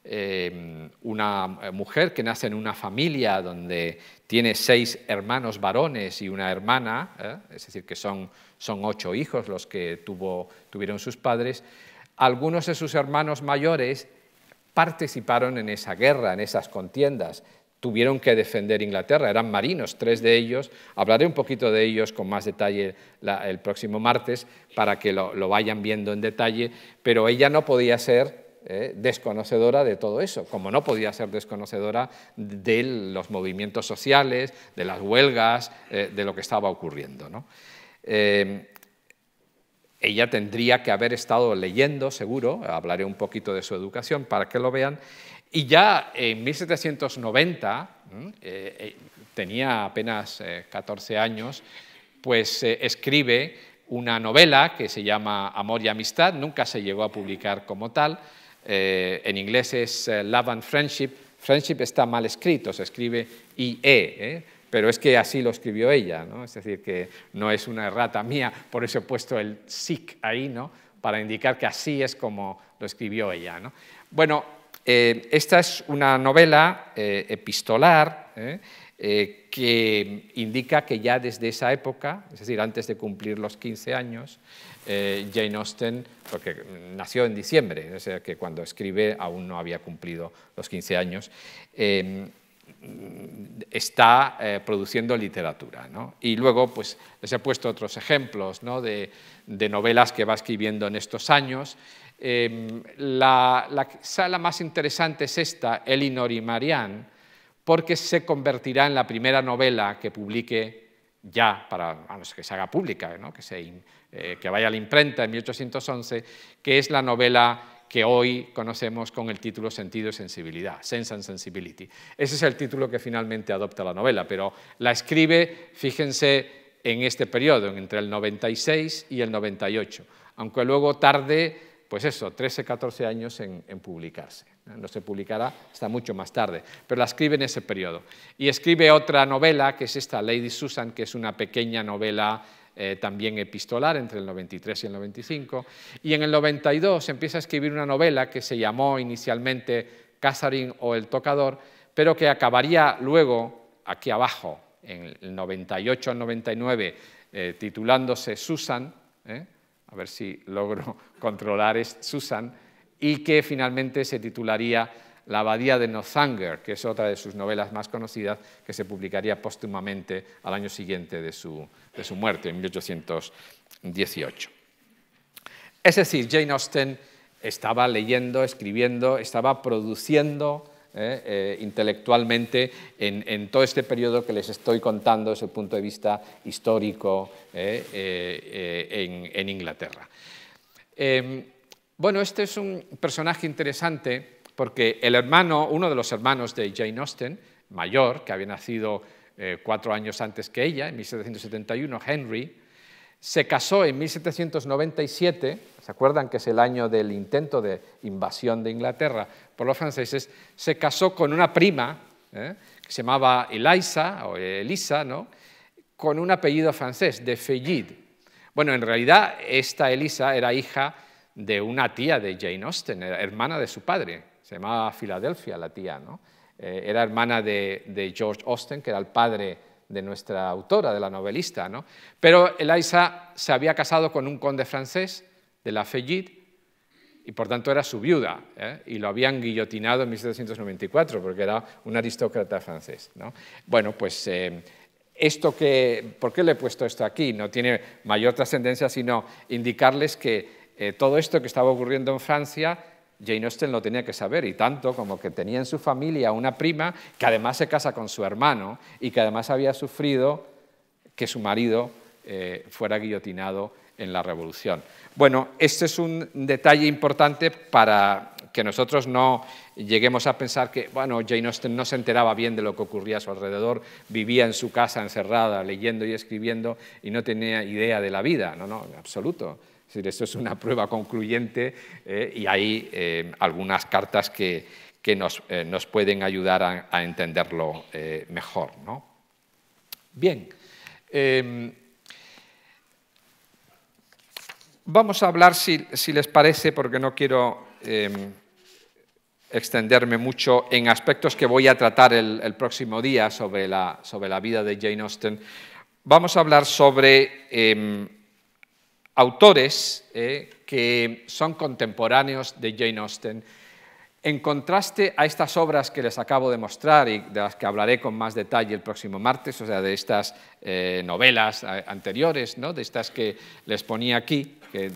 Em, una eh, mujer que nace en una familia donde tiene seis hermanos varones y una hermana, ¿eh? es decir, que son, ocho hijos los que tuvo, tuvieron sus padres, algunos de sus hermanos mayores participaron en esa guerra, en esas contiendas, tuvieron que defender Inglaterra, eran marinos, tres de ellos. Hablaré un poquito de ellos con más detalle el próximo martes para que lo, vayan viendo en detalle, pero ella no podía ser ¿eh? desconocedora de todo eso, como no podía ser desconocedora de los movimientos sociales, de las huelgas, eh, de lo que estaba ocurriendo. Eh, ella tendría que haber estado leyendo, seguro, hablaré un poquito de su educación para que lo vean, y ya en 1790, tenía apenas 14 años, pues escribe una novela que se llama Amor y Amistad, nunca se llegó a publicar como tal, eh, en inglés es eh, Love and Friendship. Friendship está mal escrito, se escribe IE, ¿eh? pero es que así lo escribió ella, es decir, que no es una errata mía, por eso he puesto el SIC ahí, para indicar que así es como lo escribió ella. Bueno, esta es una novela epistolar que indica que ya desde esa época, es decir, antes de cumplir los 15 años, eh, Jane Austen, porque nació en diciembre, o que cuando escribe aún no había cumplido los 15 años, em, está eh, produciendo literatura. ¿no? Y luego pues, les he puesto otros ejemplos ¿no? de, novelas que va escribiendo en estos años. Em, la, la sala más interesante es esta, Elinor y Marianne, porque se convertirá en la primera novela que publique ya para, que se haga pública, que, eh, que vaya a la imprenta en 1811, que es la novela que hoy conocemos con el título Sentido y Sensibilidad, Sense and Sensibility. Ese es el título que finalmente adopta la novela, pero la escribe, fíjense, en este periodo, entre el 96 y el 98, aunque luego tarde pues eso, 13, 14 años en, publicarse. No se publicará hasta mucho más tarde, pero la escribe en ese periodo. Y escribe otra novela, que es esta, Lady Susan, que es una pequeña novela eh, también epistolar entre el 93 y el 95. Y en el 92 empieza a escribir una novela que se llamó inicialmente Catherine o El Tocador, pero que acabaría luego aquí abajo, en el 98 al 99, titulándose Susan. ¿eh? a ver si logro (laughs) controlar es Susan, y que finalmente se titularía La abadía de Northanger, que es otra de sus novelas más conocidas, que se publicaría póstumamente al año siguiente de su, de su muerte, en 1818. Es decir, Jane Austen estaba leyendo, escribiendo, estaba produciendo eh, eh, intelectualmente en, todo este periodo que les estoy contando desde el punto de vista histórico eh, en, en, Inglaterra. Em, bueno, este es un personaje interesante porque el hermano, uno de los hermanos de Jane Austen, mayor, que había nacido cuatro años antes que ella, en 1771, Henry, se casó en 1797, ¿se acuerdan que es el año del intento de invasión de Inglaterra por los franceses? Se casó con una prima ¿eh? que se llamaba Eliza, o Elisa, ¿no? con un apellido francés, de Fellid. Bueno, en realidad esta Elisa era hija de una tía de Jane Austen, hermana de su padre, se llamaba Filadelfia la tía, eh, era hermana de, de George Austen, que era el padre de nuestra autora, de la novelista. ¿no? Pero Eliza se había casado con un conde francés de la Fellit y por tanto era su viuda ¿eh? y lo habían guillotinado en 1794 porque era un aristócrata francés. Bueno, pues eh, esto que, ¿por qué le he puesto esto aquí? No tiene mayor trascendencia sino indicarles que eh, todo esto que estaba ocurriendo en Francia Jane Austen lo tenía que saber, y tanto como que tenía en su familia una prima que además se casa con su hermano y que además había sufrido que su marido eh, fuera guillotinado en la Revolución. Bueno, este es un detalle importante para que nosotros no lleguemos a pensar que, bueno, Jane Austen no se enteraba bien de lo que ocurría a su alrededor, vivía en su casa encerrada, leyendo y escribiendo, y no tenía idea de la vida. No, no, en absoluto. Es decir, esto es una prueba concluyente eh, y hay eh, algunas cartas que, nos, eh, nos, pueden ayudar a, entenderlo mejor. Bien. Em, vamos a hablar, si, les parece, porque no quiero em, extenderme mucho en aspectos que voy a tratar el, próximo día sobre la, sobre la, vida de Jane Austen. Vamos a hablar sobre em, autores eh, que son contemporáneos de Jane Austen. En contraste a estas obras que les acabo de mostrar y de las que hablaré con más detalle el próximo martes, o sea, de estas eh, novelas eh, anteriores, de estas que les ponía aquí, que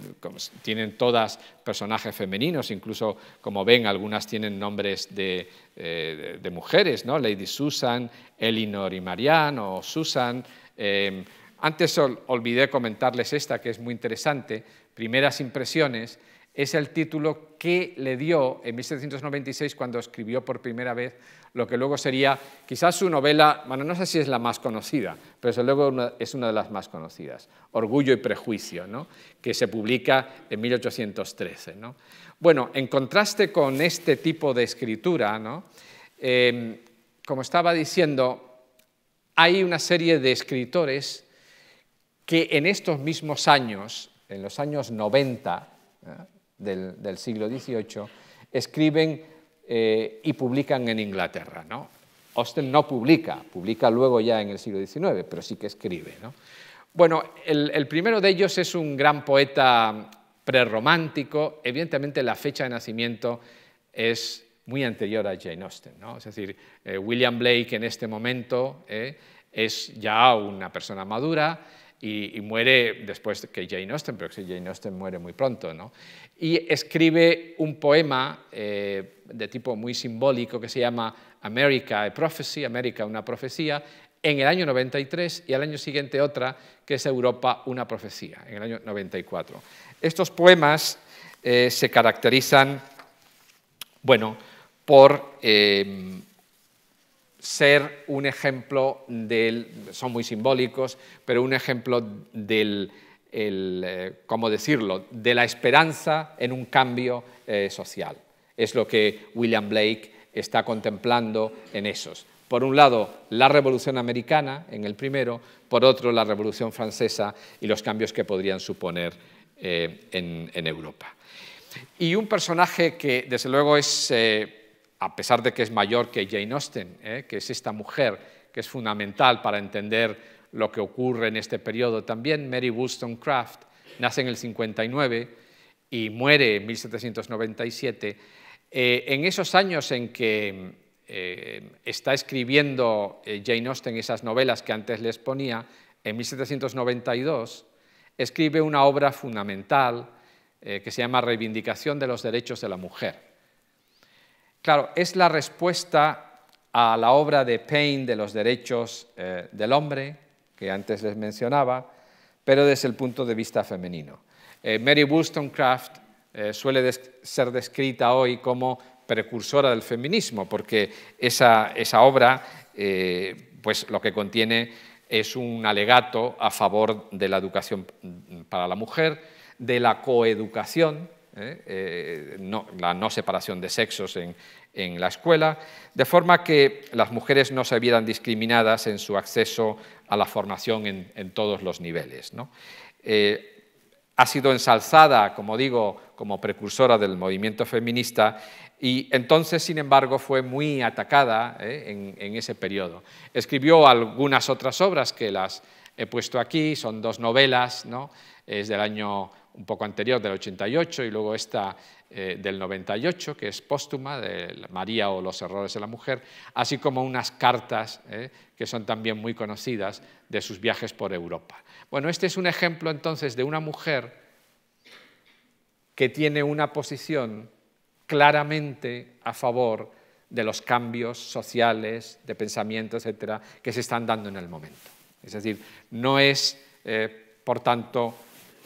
tienen todas personajes femeninos, incluso como ven algunas tienen nombres de, mujeres, ¿no? Lady Susan, Elinor y Marianne o Susan. Em, antes olvidé comentarles esta, que es muy interesante, Primeras impresiones, es el título que le dio en 1796 cuando escribió por primera vez lo que luego sería quizás su novela, bueno, no sé si es la más conocida, pero luego es una de las más conocidas, Orgullo y Prejuicio, que se publica en 1813. Bueno, en contraste con este tipo de escritura, eh, como estaba diciendo, hay una serie de escritores que en estos mismos años, en los años 90 ¿eh? del, siglo XVIII, escriben eh, y publican en Inglaterra. Austen no publica, publica luego ya en el siglo XIX, pero sí que escribe. Bueno, el, primero de ellos es un gran poeta prerromántico, evidentemente la fecha de nacimiento es muy anterior a Jane Austen, es decir, eh, William Blake en este momento es ya una persona madura, y, muere después que Jane Austen, pero que Jane Austen muere muy pronto, ¿no? Y escribe un poema eh, de tipo muy simbólico que se llama America, a Prophecy, América, una profecía, en el año 93 y al año siguiente otra, que es Europa, una profecía, en el año 94. Estos poemas eh, se caracterizan, bueno, por eh, ser un ejemplo del, son muy simbólicos, pero un ejemplo del, eh, ¿cómo decirlo?, de la esperanza en un cambio eh, social. Es lo que William Blake está contemplando en esos. Por un lado, la Revolución Americana, en el primero, por otro, la Revolución Francesa y los cambios que podrían suponer eh, en, Europa. Y un personaje que, desde luego, es a pesar de que es mayor que Jane Austen, ¿eh? que es esta mujer que es fundamental para entender lo que ocurre en este periodo. También Mary Wollstonecraft nace en el 59 y muere en 1797. Eh, en esos años en que eh, está escribiendo Jane Austen esas novelas que antes les ponía, en 1792 escribe una obra fundamental que se llama Reivindicación de los Derechos de la Mujer Claro, es la respuesta a la obra de Payne de los derechos eh, del hombre, que antes les mencionaba, pero desde el punto de vista femenino. Eh, Mary Wollstonecraft eh, suele ser descrita hoy como precursora del feminismo, porque esa, esa obra pues lo que contiene es un alegato a favor de la educación mm, para la mujer, de la coeducación, ¿eh? Eh, la no separación de sexos en, la escuela, de forma que las mujeres no se vieran discriminadas en su acceso a la formación en, todos los niveles. Eh, ha sido ensalzada, como digo, como precursora del movimiento feminista y entonces, sin embargo, fue muy atacada en, ese periodo. Escribió algunas otras obras que las he puesto aquí, son dos novelas, es del año un poco anterior del 88 y luego esta eh, del 98, que es póstuma, de María o los errores de la mujer, así como unas cartas eh, que son también muy conocidas de sus viajes por Europa. Bueno, este es un ejemplo entonces de una mujer que tiene una posición claramente a favor de los cambios sociales, de pensamiento, etcétera, que se están dando en el momento. Es decir, no es, eh, por tanto,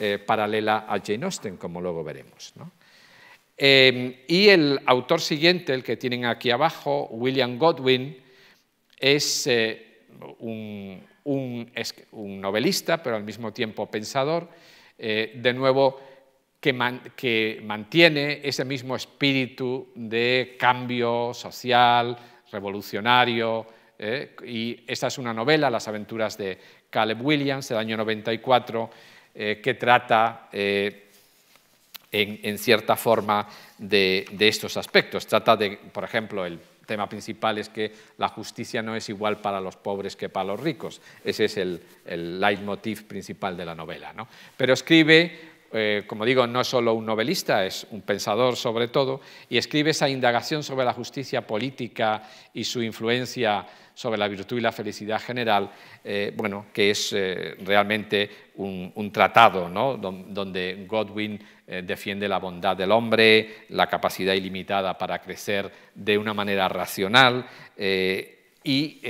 eh, paralela a Jane Austen, como luego veremos. Em, y el autor siguiente, el que tienen aquí abajo, William Godwin, es eh, un, novelista, pero al mismo tiempo pensador, eh, de nuevo, que, mantiene ese mismo espíritu de cambio social, revolucionario, y esta es una novela, Las aventuras de Caleb Williams, del año 94, eh, que trata eh, en, cierta forma de, estos aspectos. Trata de, por ejemplo, el tema principal es que la justicia no es igual para los pobres que para los ricos. Ese es el, el leitmotiv principal de la novela. Pero escribe eh, como digo, no es solo un novelista, es un pensador sobre todo, y escribe esa indagación sobre la justicia política y su influencia sobre la virtud y la felicidad general, eh, bueno, que es eh, realmente un, tratado donde Godwin defiende la bondad del hombre, la capacidad ilimitada para crecer de una manera racional y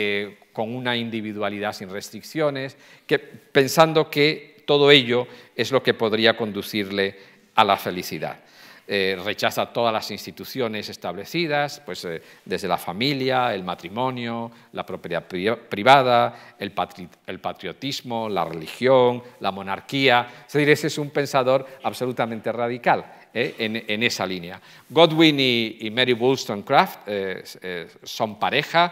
con una individualidad sin restricciones, que, pensando que todo ello es lo que podría conducirle a la felicidad. Eh, rechaza todas las instituciones establecidas, pues, eh, desde la familia, el matrimonio, la propiedad privada, el, patriotismo, la religión, la monarquía. Es decir, ese es un pensador absolutamente radical eh, en, esa línea. Godwin y, y Mary Wollstonecraft son pareja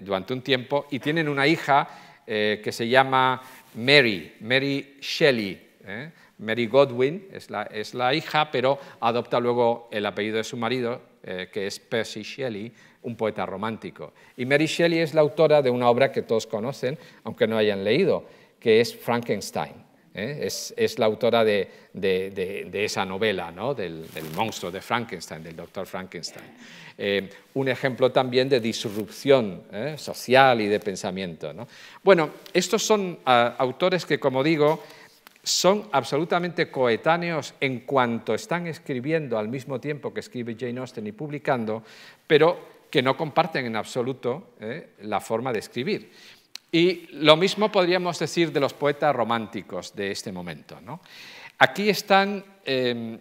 durante un tiempo y tienen una hija eh, que se llama Mary, Mary Shelley. ¿eh? Mary Godwin es la, hija, pero adopta luego el apellido de su marido, eh, que es Percy Shelley, un poeta romántico. Y Mary Shelley es la autora de una obra que todos conocen, aunque no hayan leído, que es Frankenstein. ¿eh? es, la autora de, esa novela, del, monstruo de Frankenstein, del doctor Frankenstein. Eh, un ejemplo también de disrupción ¿eh? social y de pensamiento. Bueno, estos son ah, autores que, como digo, son absolutamente coetáneos en cuanto están escribiendo al mismo tiempo que escribe Jane Austen y publicando, pero que no comparten en absoluto la forma de escribir. Y lo mismo podríamos decir de los poetas románticos de este momento. Aquí están em,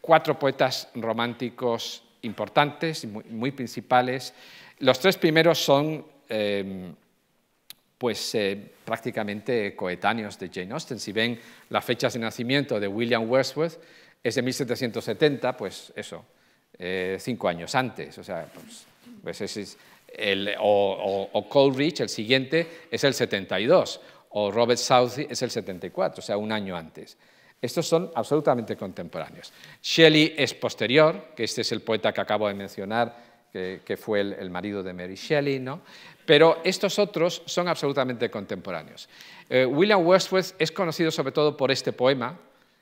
cuatro poetas románticos importantes, muy, muy principales. Los tres primeros son em, pues, eh, prácticamente coetáneos de Jane Austen. Si ven las fechas de nacimiento de William Wordsworth, es de 1770, pues eso, eh, cinco años antes. O sea, pues, pues es, o, Coleridge, el siguiente, es el 72, o Robert Southey es el 74, o sea, un año antes. Estos son absolutamente contemporáneos. Shelley es posterior, que este es el poeta que acabo de mencionar, que, fue el, marido de Mary Shelley, ¿no? pero estos otros son absolutamente contemporáneos. Eh, William Wordsworth es conocido sobre todo por este poema,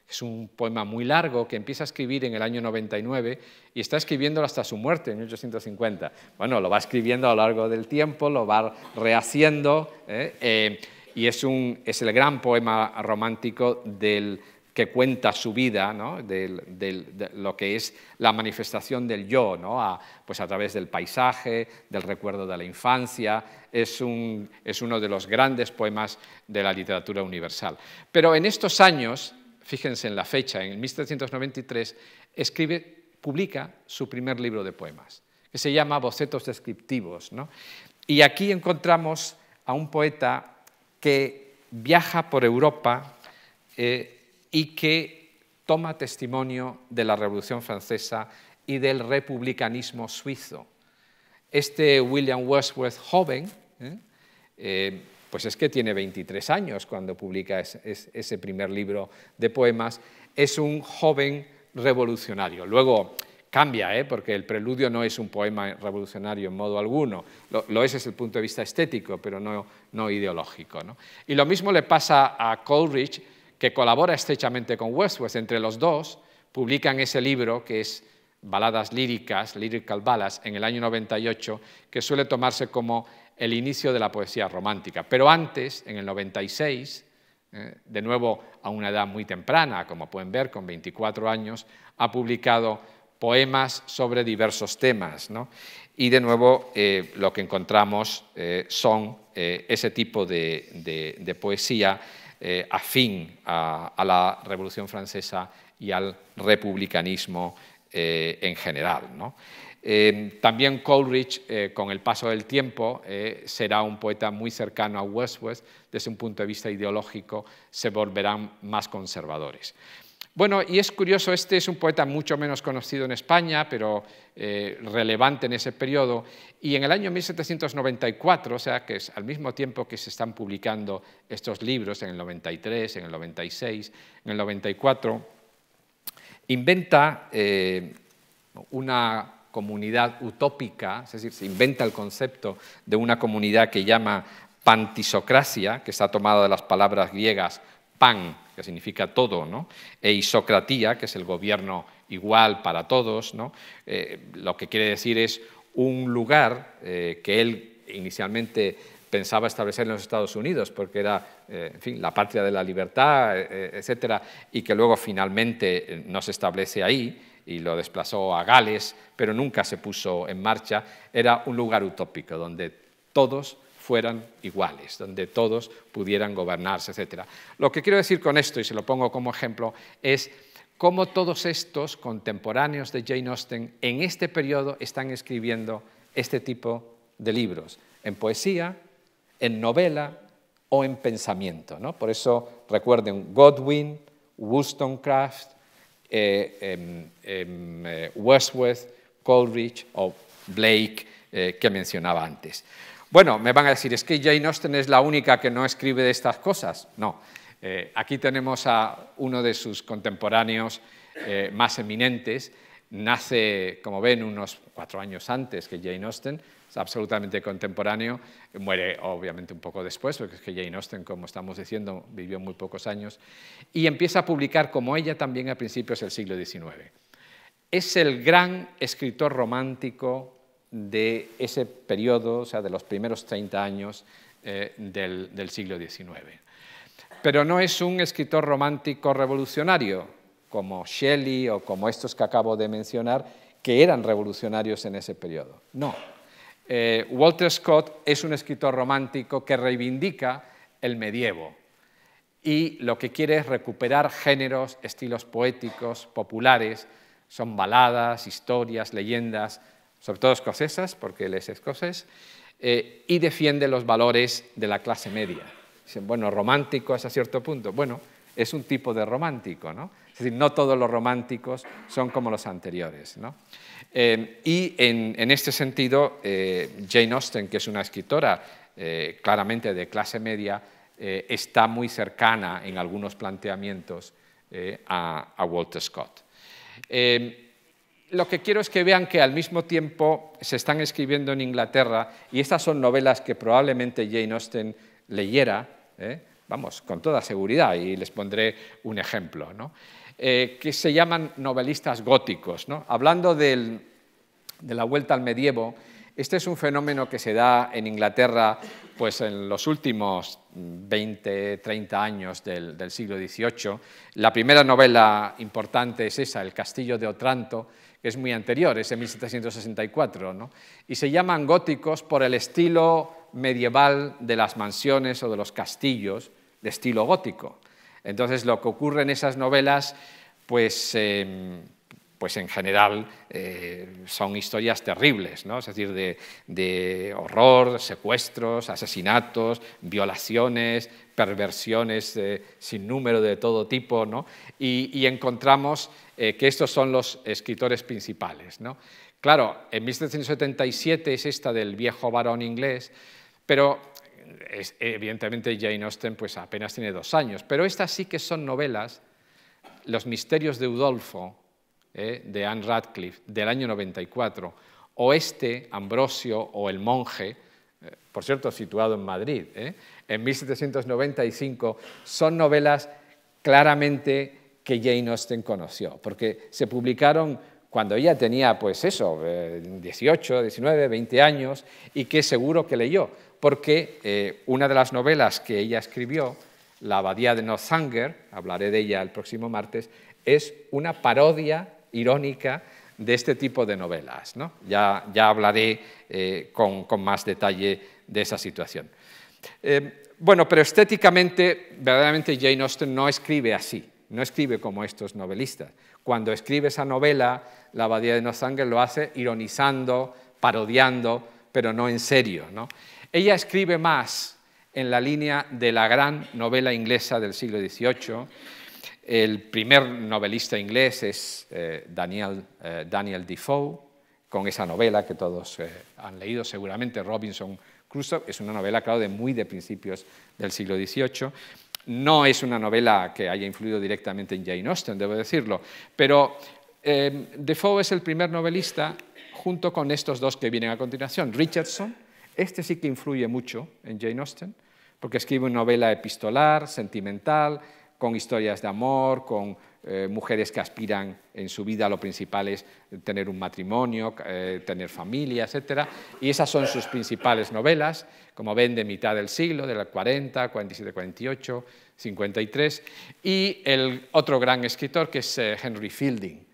es un poema muy largo que empieza a escribir en el año 99 y está escribiéndolo hasta su muerte en 1850. Bueno, lo va escribiendo a lo largo del tiempo, lo va rehaciendo ¿eh? Eh, y es, el gran poema romántico del, que cuenta su vida, de lo que es la manifestación del yo, a, pues a través del paisaje, del recuerdo de la infancia, es uno de los grandes poemas de la literatura universal. Pero en estos años fíjense en la fecha, en el publica su primer libro de poemas, que se llama Bocetos Descriptivos. Y aquí encontramos a un poeta que viaja por Europa eh, y que toma testimonio de la Revolución Francesa y del republicanismo suizo. Este William Wordsworth joven, ¿eh? Eh, pues es que tiene 23 años cuando publica ese primer libro de poemas. Es un joven revolucionario. Luego cambia, ¿eh? porque el preludio no es un poema revolucionario en modo alguno. Lo, es desde el punto de vista estético, pero no, ideológico. Y lo mismo le pasa a Coleridge, que colabora estrechamente con Westworth. Entre los dos publican ese libro que es baladas líricas, lyrical balas, en el año 98, que suele tomarse como el inicio de la poesía romántica. Pero antes, en el 96, eh, de nuevo a una edad muy temprana, como pueden ver, con 24 años, ha publicado poemas sobre diversos temas. Y de nuevo eh, lo que encontramos eh, son ese tipo de, poesía afín a, la Revolución Francesa y al republicanismo eh, en general. Eh, también Coleridge, eh, con el paso del tiempo, será un poeta muy cercano a Wordsworth, desde un punto de vista ideológico se volverán más conservadores. Bueno, y es curioso, este es un poeta mucho menos conocido en España, pero relevante en ese periodo, y en el año 1794, o sea que es al mismo tiempo que se están publicando estos libros, en el 93, en el 96, en el 94, inventa eh, una comunidad utópica, es decir, se inventa el concepto de una comunidad que llama pantisocracia, que está tomada de las palabras griegas pan, que significa todo, ¿no? e isocratía, que es el gobierno igual para todos, ¿no? Eh, lo que quiere decir es un lugar eh, que él inicialmente pensaba establecer en los Estados Unidos, porque era eh, la patria de la libertad, eh, eh, etcétera, y que luego finalmente no se establece ahí y lo desplazó a Gales, pero nunca se puso en marcha, era un lugar utópico donde todos fueran iguales, donde todos pudieran gobernarse, etcétera. Lo que quiero decir con esto, y se lo pongo como ejemplo, es cómo todos estos contemporáneos de Jane Austen en este periodo están escribiendo este tipo de libros, en poesía, en novela o en pensamiento. Por eso recuerden Godwin, Wollstonecraft, eh, em, em, eh Westworth, Coleridge o Blake eh, que mencionaba antes. Bueno, me van a decir, es que Jane Austen es la única que no escribe de estas cosas. No, eh, aquí tenemos a uno de sus contemporáneos más eminentes, nace, como ven, unos cuatro años antes que Jane Austen, absolutamente contemporáneo, muere obviamente un poco después, porque es que Jane Austen, como estamos diciendo, vivió muy pocos años, y empieza a publicar como ella también a principios del siglo XIX. Es el gran escritor romántico de ese periodo, o sea, de los primeros 30 años eh, del, del siglo XIX. Pero no es un escritor romántico revolucionario, como Shelley o como estos que acabo de mencionar, que eran revolucionarios en ese periodo. No, eh, Walter Scott es un escritor romántico que reivindica el medievo y lo que quiere es recuperar géneros, estilos poéticos, populares, son baladas, historias, leyendas, sobre todo escocesas, porque él es escocés, eh, y defiende los valores de la clase media. bueno, romántico hasta cierto punto. Bueno, es un tipo de romántico, ¿no? Es decir, no todos los románticos son como los anteriores. Eh, y en, este sentido, eh, Jane Austen, que es una escritora eh, claramente de clase media, está muy cercana en algunos planteamientos a, a, Walter Scott. lo que quiero es que vean que al mismo tiempo se están escribiendo en Inglaterra, y estas son novelas que probablemente Jane Austen leyera, vamos, con toda seguridad, y les pondré un ejemplo. ¿no? Eh, que se llaman novelistas góticos. Hablando de la vuelta al medievo, este es un fenómeno que se da en Inglaterra pues, en los últimos 20, 30 años del, siglo XVIII. La primera novela importante es esa, El castillo de Otranto, que es muy anterior, es de 1764, y se llaman góticos por el estilo medieval de las mansiones o de los castillos de estilo gótico. Entonces, lo que ocurre en esas novelas, pues, em, pues en general eh, son historias terribles, ¿no? es decir, de, horror, secuestros, asesinatos, violaciones, perversiones eh, sin número de todo tipo, ¿no? y, encontramos eh, que estos son los escritores principales. ¿no? Claro, en 1777 es esta del viejo varón inglés, pero evidentemente Jane Austen pues apenas tiene dos años, pero estas sí que son novelas, Los misterios de Udolfo, eh, de Anne Radcliffe, del año 94, o este, Ambrosio o El monje, eh, por cierto, situado en Madrid, eh, en 1795, son novelas claramente que Jane Austen conoció, porque se publicaron cuando ella tenía, pues eso, 18, 19, 20 años, y que seguro que leyó, porque eh, una de las novelas que ella escribió, La Abadía de Northanger, hablaré de ella el próximo martes, es una parodia irónica de este tipo de novelas. Ya, hablaré eh, con, más detalle de esa situación. Eh, bueno, pero estéticamente, verdaderamente Jane Austen no escribe así, no escribe como estos novelistas. Cuando escribe esa novela, La Abadía de Northanger lo hace ironizando, parodiando, pero no en serio. Ella escribe más en la línea de la gran novela inglesa del siglo XVIII. El primer novelista inglés es eh, eh, Daniel, Defoe, con esa novela que todos eh, han leído, seguramente Robinson Crusoe, es una novela, claro, de muy de principios del siglo XVIII. No es una novela que haya influido directamente en Jane Austen, debo decirlo, pero em, Defoe es el primer novelista junto con estos dos que vienen a continuación. Richardson, este sí que influye mucho en Jane Austen, porque escribe una novela epistolar, sentimental, con historias de amor, con eh, mujeres que aspiran en su vida, lo principal es tener un matrimonio, eh, tener familia, etc. Y esas son sus principales novelas, como ven, de mitad del siglo, del 40, 47, 48, 53. Y el otro gran escritor, que es eh, Henry Fielding,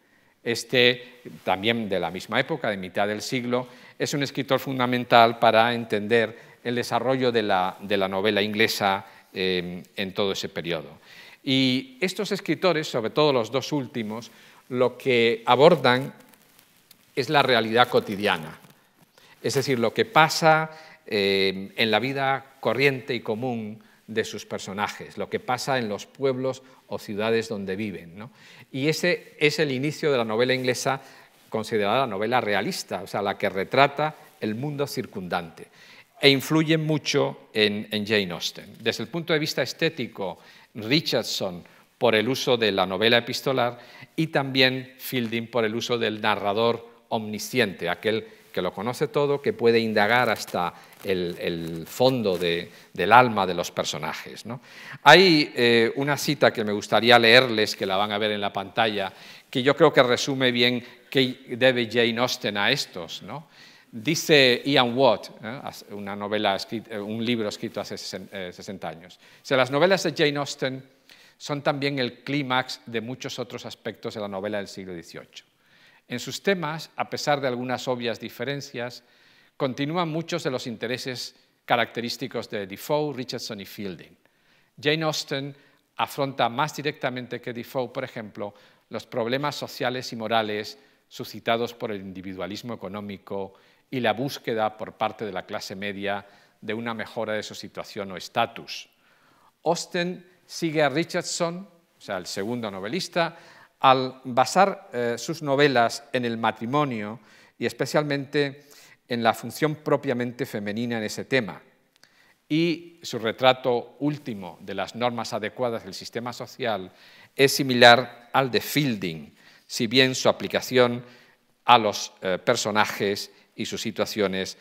este también de la misma época, de mitad del siglo, es un escritor fundamental para entender el desarrollo de la, de la novela inglesa en todo ese periodo. Y estos escritores, sobre todo los dos últimos, lo que abordan es la realidad cotidiana, es decir, lo que pasa eh, en la vida corriente y común de sus personajes, lo que pasa en los pueblos o ciudades donde viven. Y ese es el inicio de la novela inglesa considerada la novela realista, o sea, la que retrata el mundo circundante e influyen mucho en, Jane Austen. Desde el punto de vista estético, Richardson por el uso de la novela epistolar y también Fielding por el uso del narrador omnisciente, aquel que lo conoce todo, que puede indagar hasta el, fondo del alma de los personajes. Hay eh, una cita que me gustaría leerles, que la van a ver en la pantalla, que yo creo que resume bien qué debe Jane Austen a estos. Dice Ian Watt, eh, novela eh, un libro escrito hace 60 eh, años, si las novelas de Jane Austen son también el clímax de muchos otros aspectos de la novela del siglo XVIII. En sus temas, a pesar de algunas obvias diferencias, continúan muchos de los intereses característicos de Defoe, Richardson y Fielding. Jane Austen afronta más directamente que Defoe, por ejemplo, los problemas sociales y morales suscitados por el individualismo económico, y la búsqueda por parte de la clase media de una mejora de su situación o estatus. Austen sigue a Richardson, o sea, el segundo novelista, al basar eh, sus novelas en el matrimonio y especialmente en la función propiamente femenina en ese tema. Y su retrato último de las normas adecuadas del sistema social es similar al de Fielding, si bien su aplicación a los eh, personajes y sus situaciones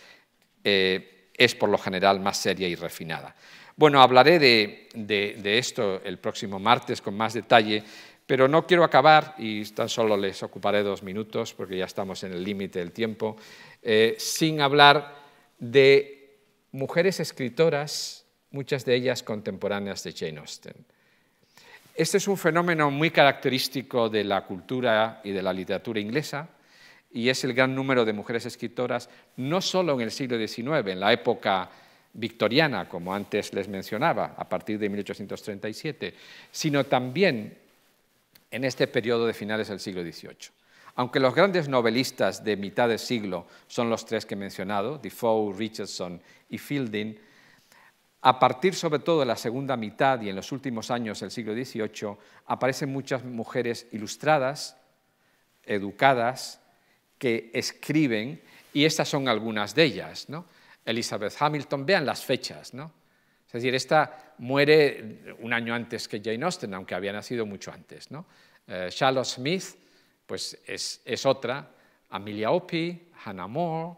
eh, es por lo general más seria y refinada. Bueno, hablaré de, esto el próximo martes con más detalle, pero no quiero acabar, y tan solo les ocuparé dos minutos porque ya estamos en el límite del tiempo, eh, sin hablar de mujeres escritoras, muchas de ellas contemporáneas de Jane Austen. Este es un fenómeno muy característico de la cultura y de la literatura inglesa, y es el gran número de mujeres escritoras, no solo en el siglo XIX, en la época victoriana, como antes les mencionaba, a partir de 1837, sino también en este periodo de finales del siglo XVIII. Aunque los grandes novelistas de mitad de siglo son los tres que he mencionado, Defoe, Richardson y Fielding, a partir sobre todo de la segunda mitad y en los últimos años del siglo XVIII aparecen muchas mujeres ilustradas, educadas, que escriben, y estas son algunas de ellas. ¿no? Elizabeth Hamilton, vean las fechas. ¿no? Es decir, esta muere un año antes que Jane Austen, aunque había nacido mucho antes. ¿no? Eh, Charlotte Smith pues es, otra, Amelia Opie, Hannah Moore,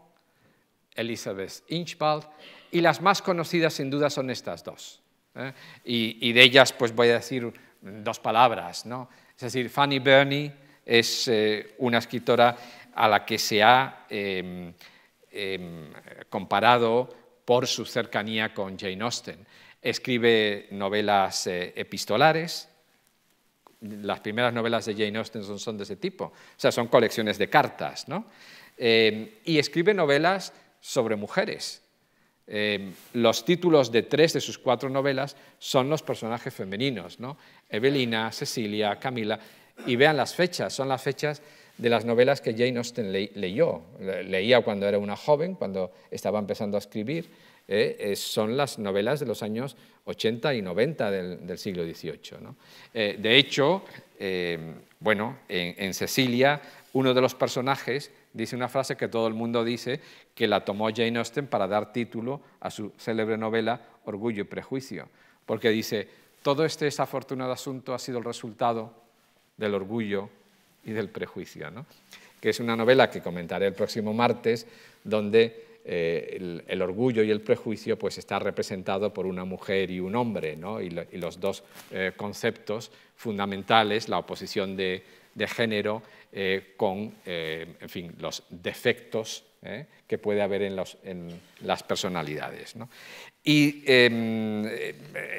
Elizabeth Inchbald, y las más conocidas sin duda son estas dos. ¿eh? Y, de ellas pues voy a decir dos palabras, ¿no? Es decir, Fanny Burney es eh, una escritora a la que se ha em, em, comparado por su cercanía con Jane Austen. Escribe novelas eh, epistolares. Las primeras novelas de Jane Austen son, de ese tipo. O sea, son colecciones de cartas. ¿no? Em, y escribe novelas sobre mujeres. los títulos de tres de sus cuatro novelas son los personajes femeninos, ¿no? Evelina, Cecilia, Camila, y vean las fechas, son las fechas de las novelas que Jane Austen leyó, leía cuando era una joven, cuando estaba empezando a escribir, eh, eh, son las novelas de los años 80 y 90 del, siglo XVIII. ¿no? Eh, de hecho, bueno, en, en Cecilia uno de los personajes dice una frase que todo el mundo dice que la tomó Jane Austen para dar título a su célebre novela Orgullo y Prejuicio, porque dice, todo este desafortunado asunto ha sido el resultado del orgullo y del prejuicio, ¿no? que es una novela que comentaré el próximo martes, donde eh, el, orgullo y el prejuicio pues está representado por una mujer y un hombre, ¿no? y, los dos eh, conceptos fundamentales, la oposición de, género eh, con en fin, los defectos que puede haber en, las personalidades. Y em,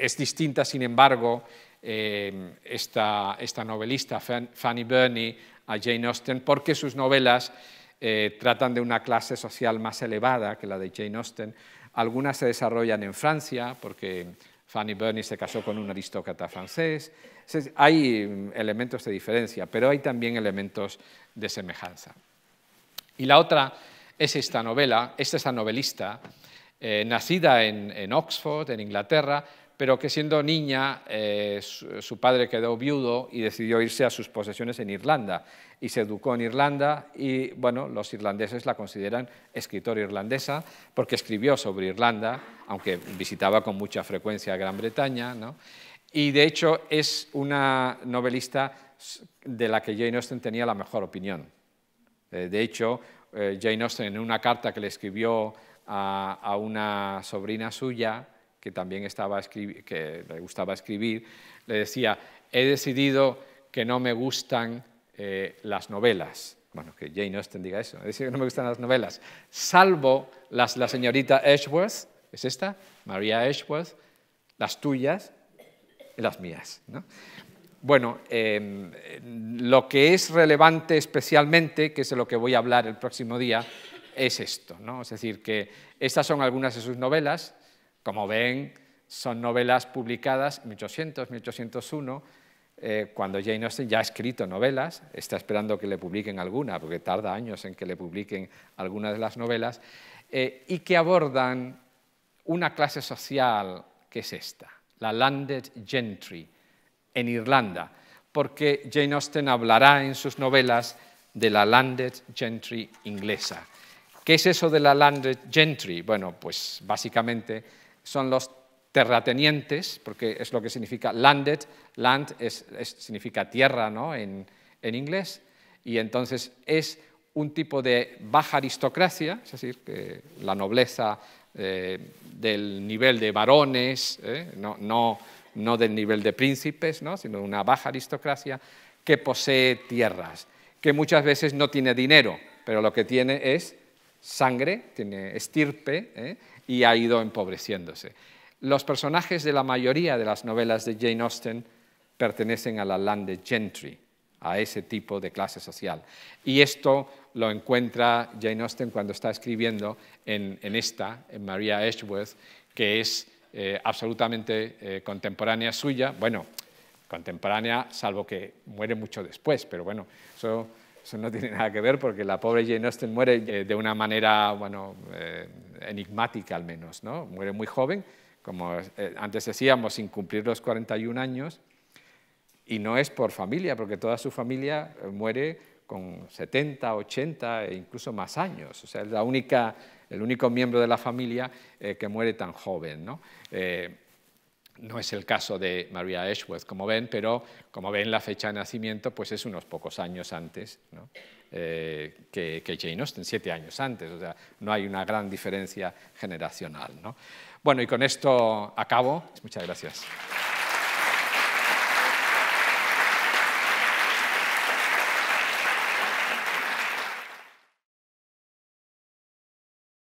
es distinta, sin embargo, Em, esta, esta, novelista Fanny Burney a Jane Austen, porque sus novelas eh, tratan de una clase social más elevada que la de Jane Austen. Algunas se desarrollan en Francia, porque Fanny Burney se casó con un aristócrata francés. Hay em, elementos de diferencia, pero hay también elementos de semejanza. Y la otra es esta novela, es la novelista, eh, nacida en Oxford, en Inglaterra, pero que siendo niña eh, su, padre quedó viudo y decidió irse a sus posesiones en Irlanda. Y se educó en Irlanda y, bueno, los irlandeses la consideran escritora irlandesa porque escribió sobre Irlanda, aunque visitaba con mucha frecuencia Gran Bretaña, Y de hecho es una novelista de la que Jane Austen tenía la mejor opinión. Eh, de hecho, eh, Jane Austen en una carta que le escribió a una sobrina suya, que también estaba que le gustaba escribir, le decía, he decidido que no me gustan eh, las novelas. Bueno, que Jane Austen diga eso, he decidido que no me gustan las novelas, salvo las la señorita Ashworth, es esta, María Ashworth, las tuyas y las mías. Bueno, em, lo que es relevante especialmente, que es de lo que voy a hablar el próximo día, es esto, ¿no? Es decir, que estas son algunas de sus novelas, como ven, son novelas publicadas en 1800, 1801, cuando Jane Austen ya ha escrito novelas, está esperando que le publiquen alguna, porque tarda años en que le publiquen alguna de las novelas, eh, y que abordan una clase social que es esta, la landed gentry en Irlanda, porque Jane Austen hablará en sus novelas de la landed gentry inglesa. ¿Qué es eso de la landed gentry? Bueno, pues básicamente son los terratenientes, porque es lo que significa landed, land significa tierra ¿no? en, inglés, y entonces es un tipo de baja aristocracia, es decir, la nobleza eh, del nivel de varones, ¿eh? no, del nivel de príncipes, sino una baja aristocracia que posee tierras, que muchas veces no tiene dinero, pero lo que tiene es sangre, tiene estirpe, ¿eh? y ha ido empobreciéndose. Los personajes de la mayoría de las novelas de Jane Austen pertenecen a la landed gentry, a ese tipo de clase social. Y esto lo encuentra Jane Austen cuando está escribiendo en, esta, en María Edgeworth, que es eh, absolutamente eh, contemporánea suya, bueno, contemporánea salvo que muere mucho después, pero bueno, eso eso no tiene nada que ver porque la pobre Jane Austen muere eh, de una manera, bueno, eh, enigmática al menos, ¿no? Muere muy joven, como eh, antes decíamos, sin cumplir los 41 años, y no es por familia, porque toda su familia muere con 70, 80 e incluso más años. O sea, es el único miembro de la familia que muere tan joven. ¿no? No es el caso de María Ashworth, como ven, pero como ven la fecha de nacimiento pues es unos pocos años antes eh, que, Jane Austen, siete años antes, o sea, no hay una gran diferencia generacional. Bueno, y con esto acabo. Muchas gracias.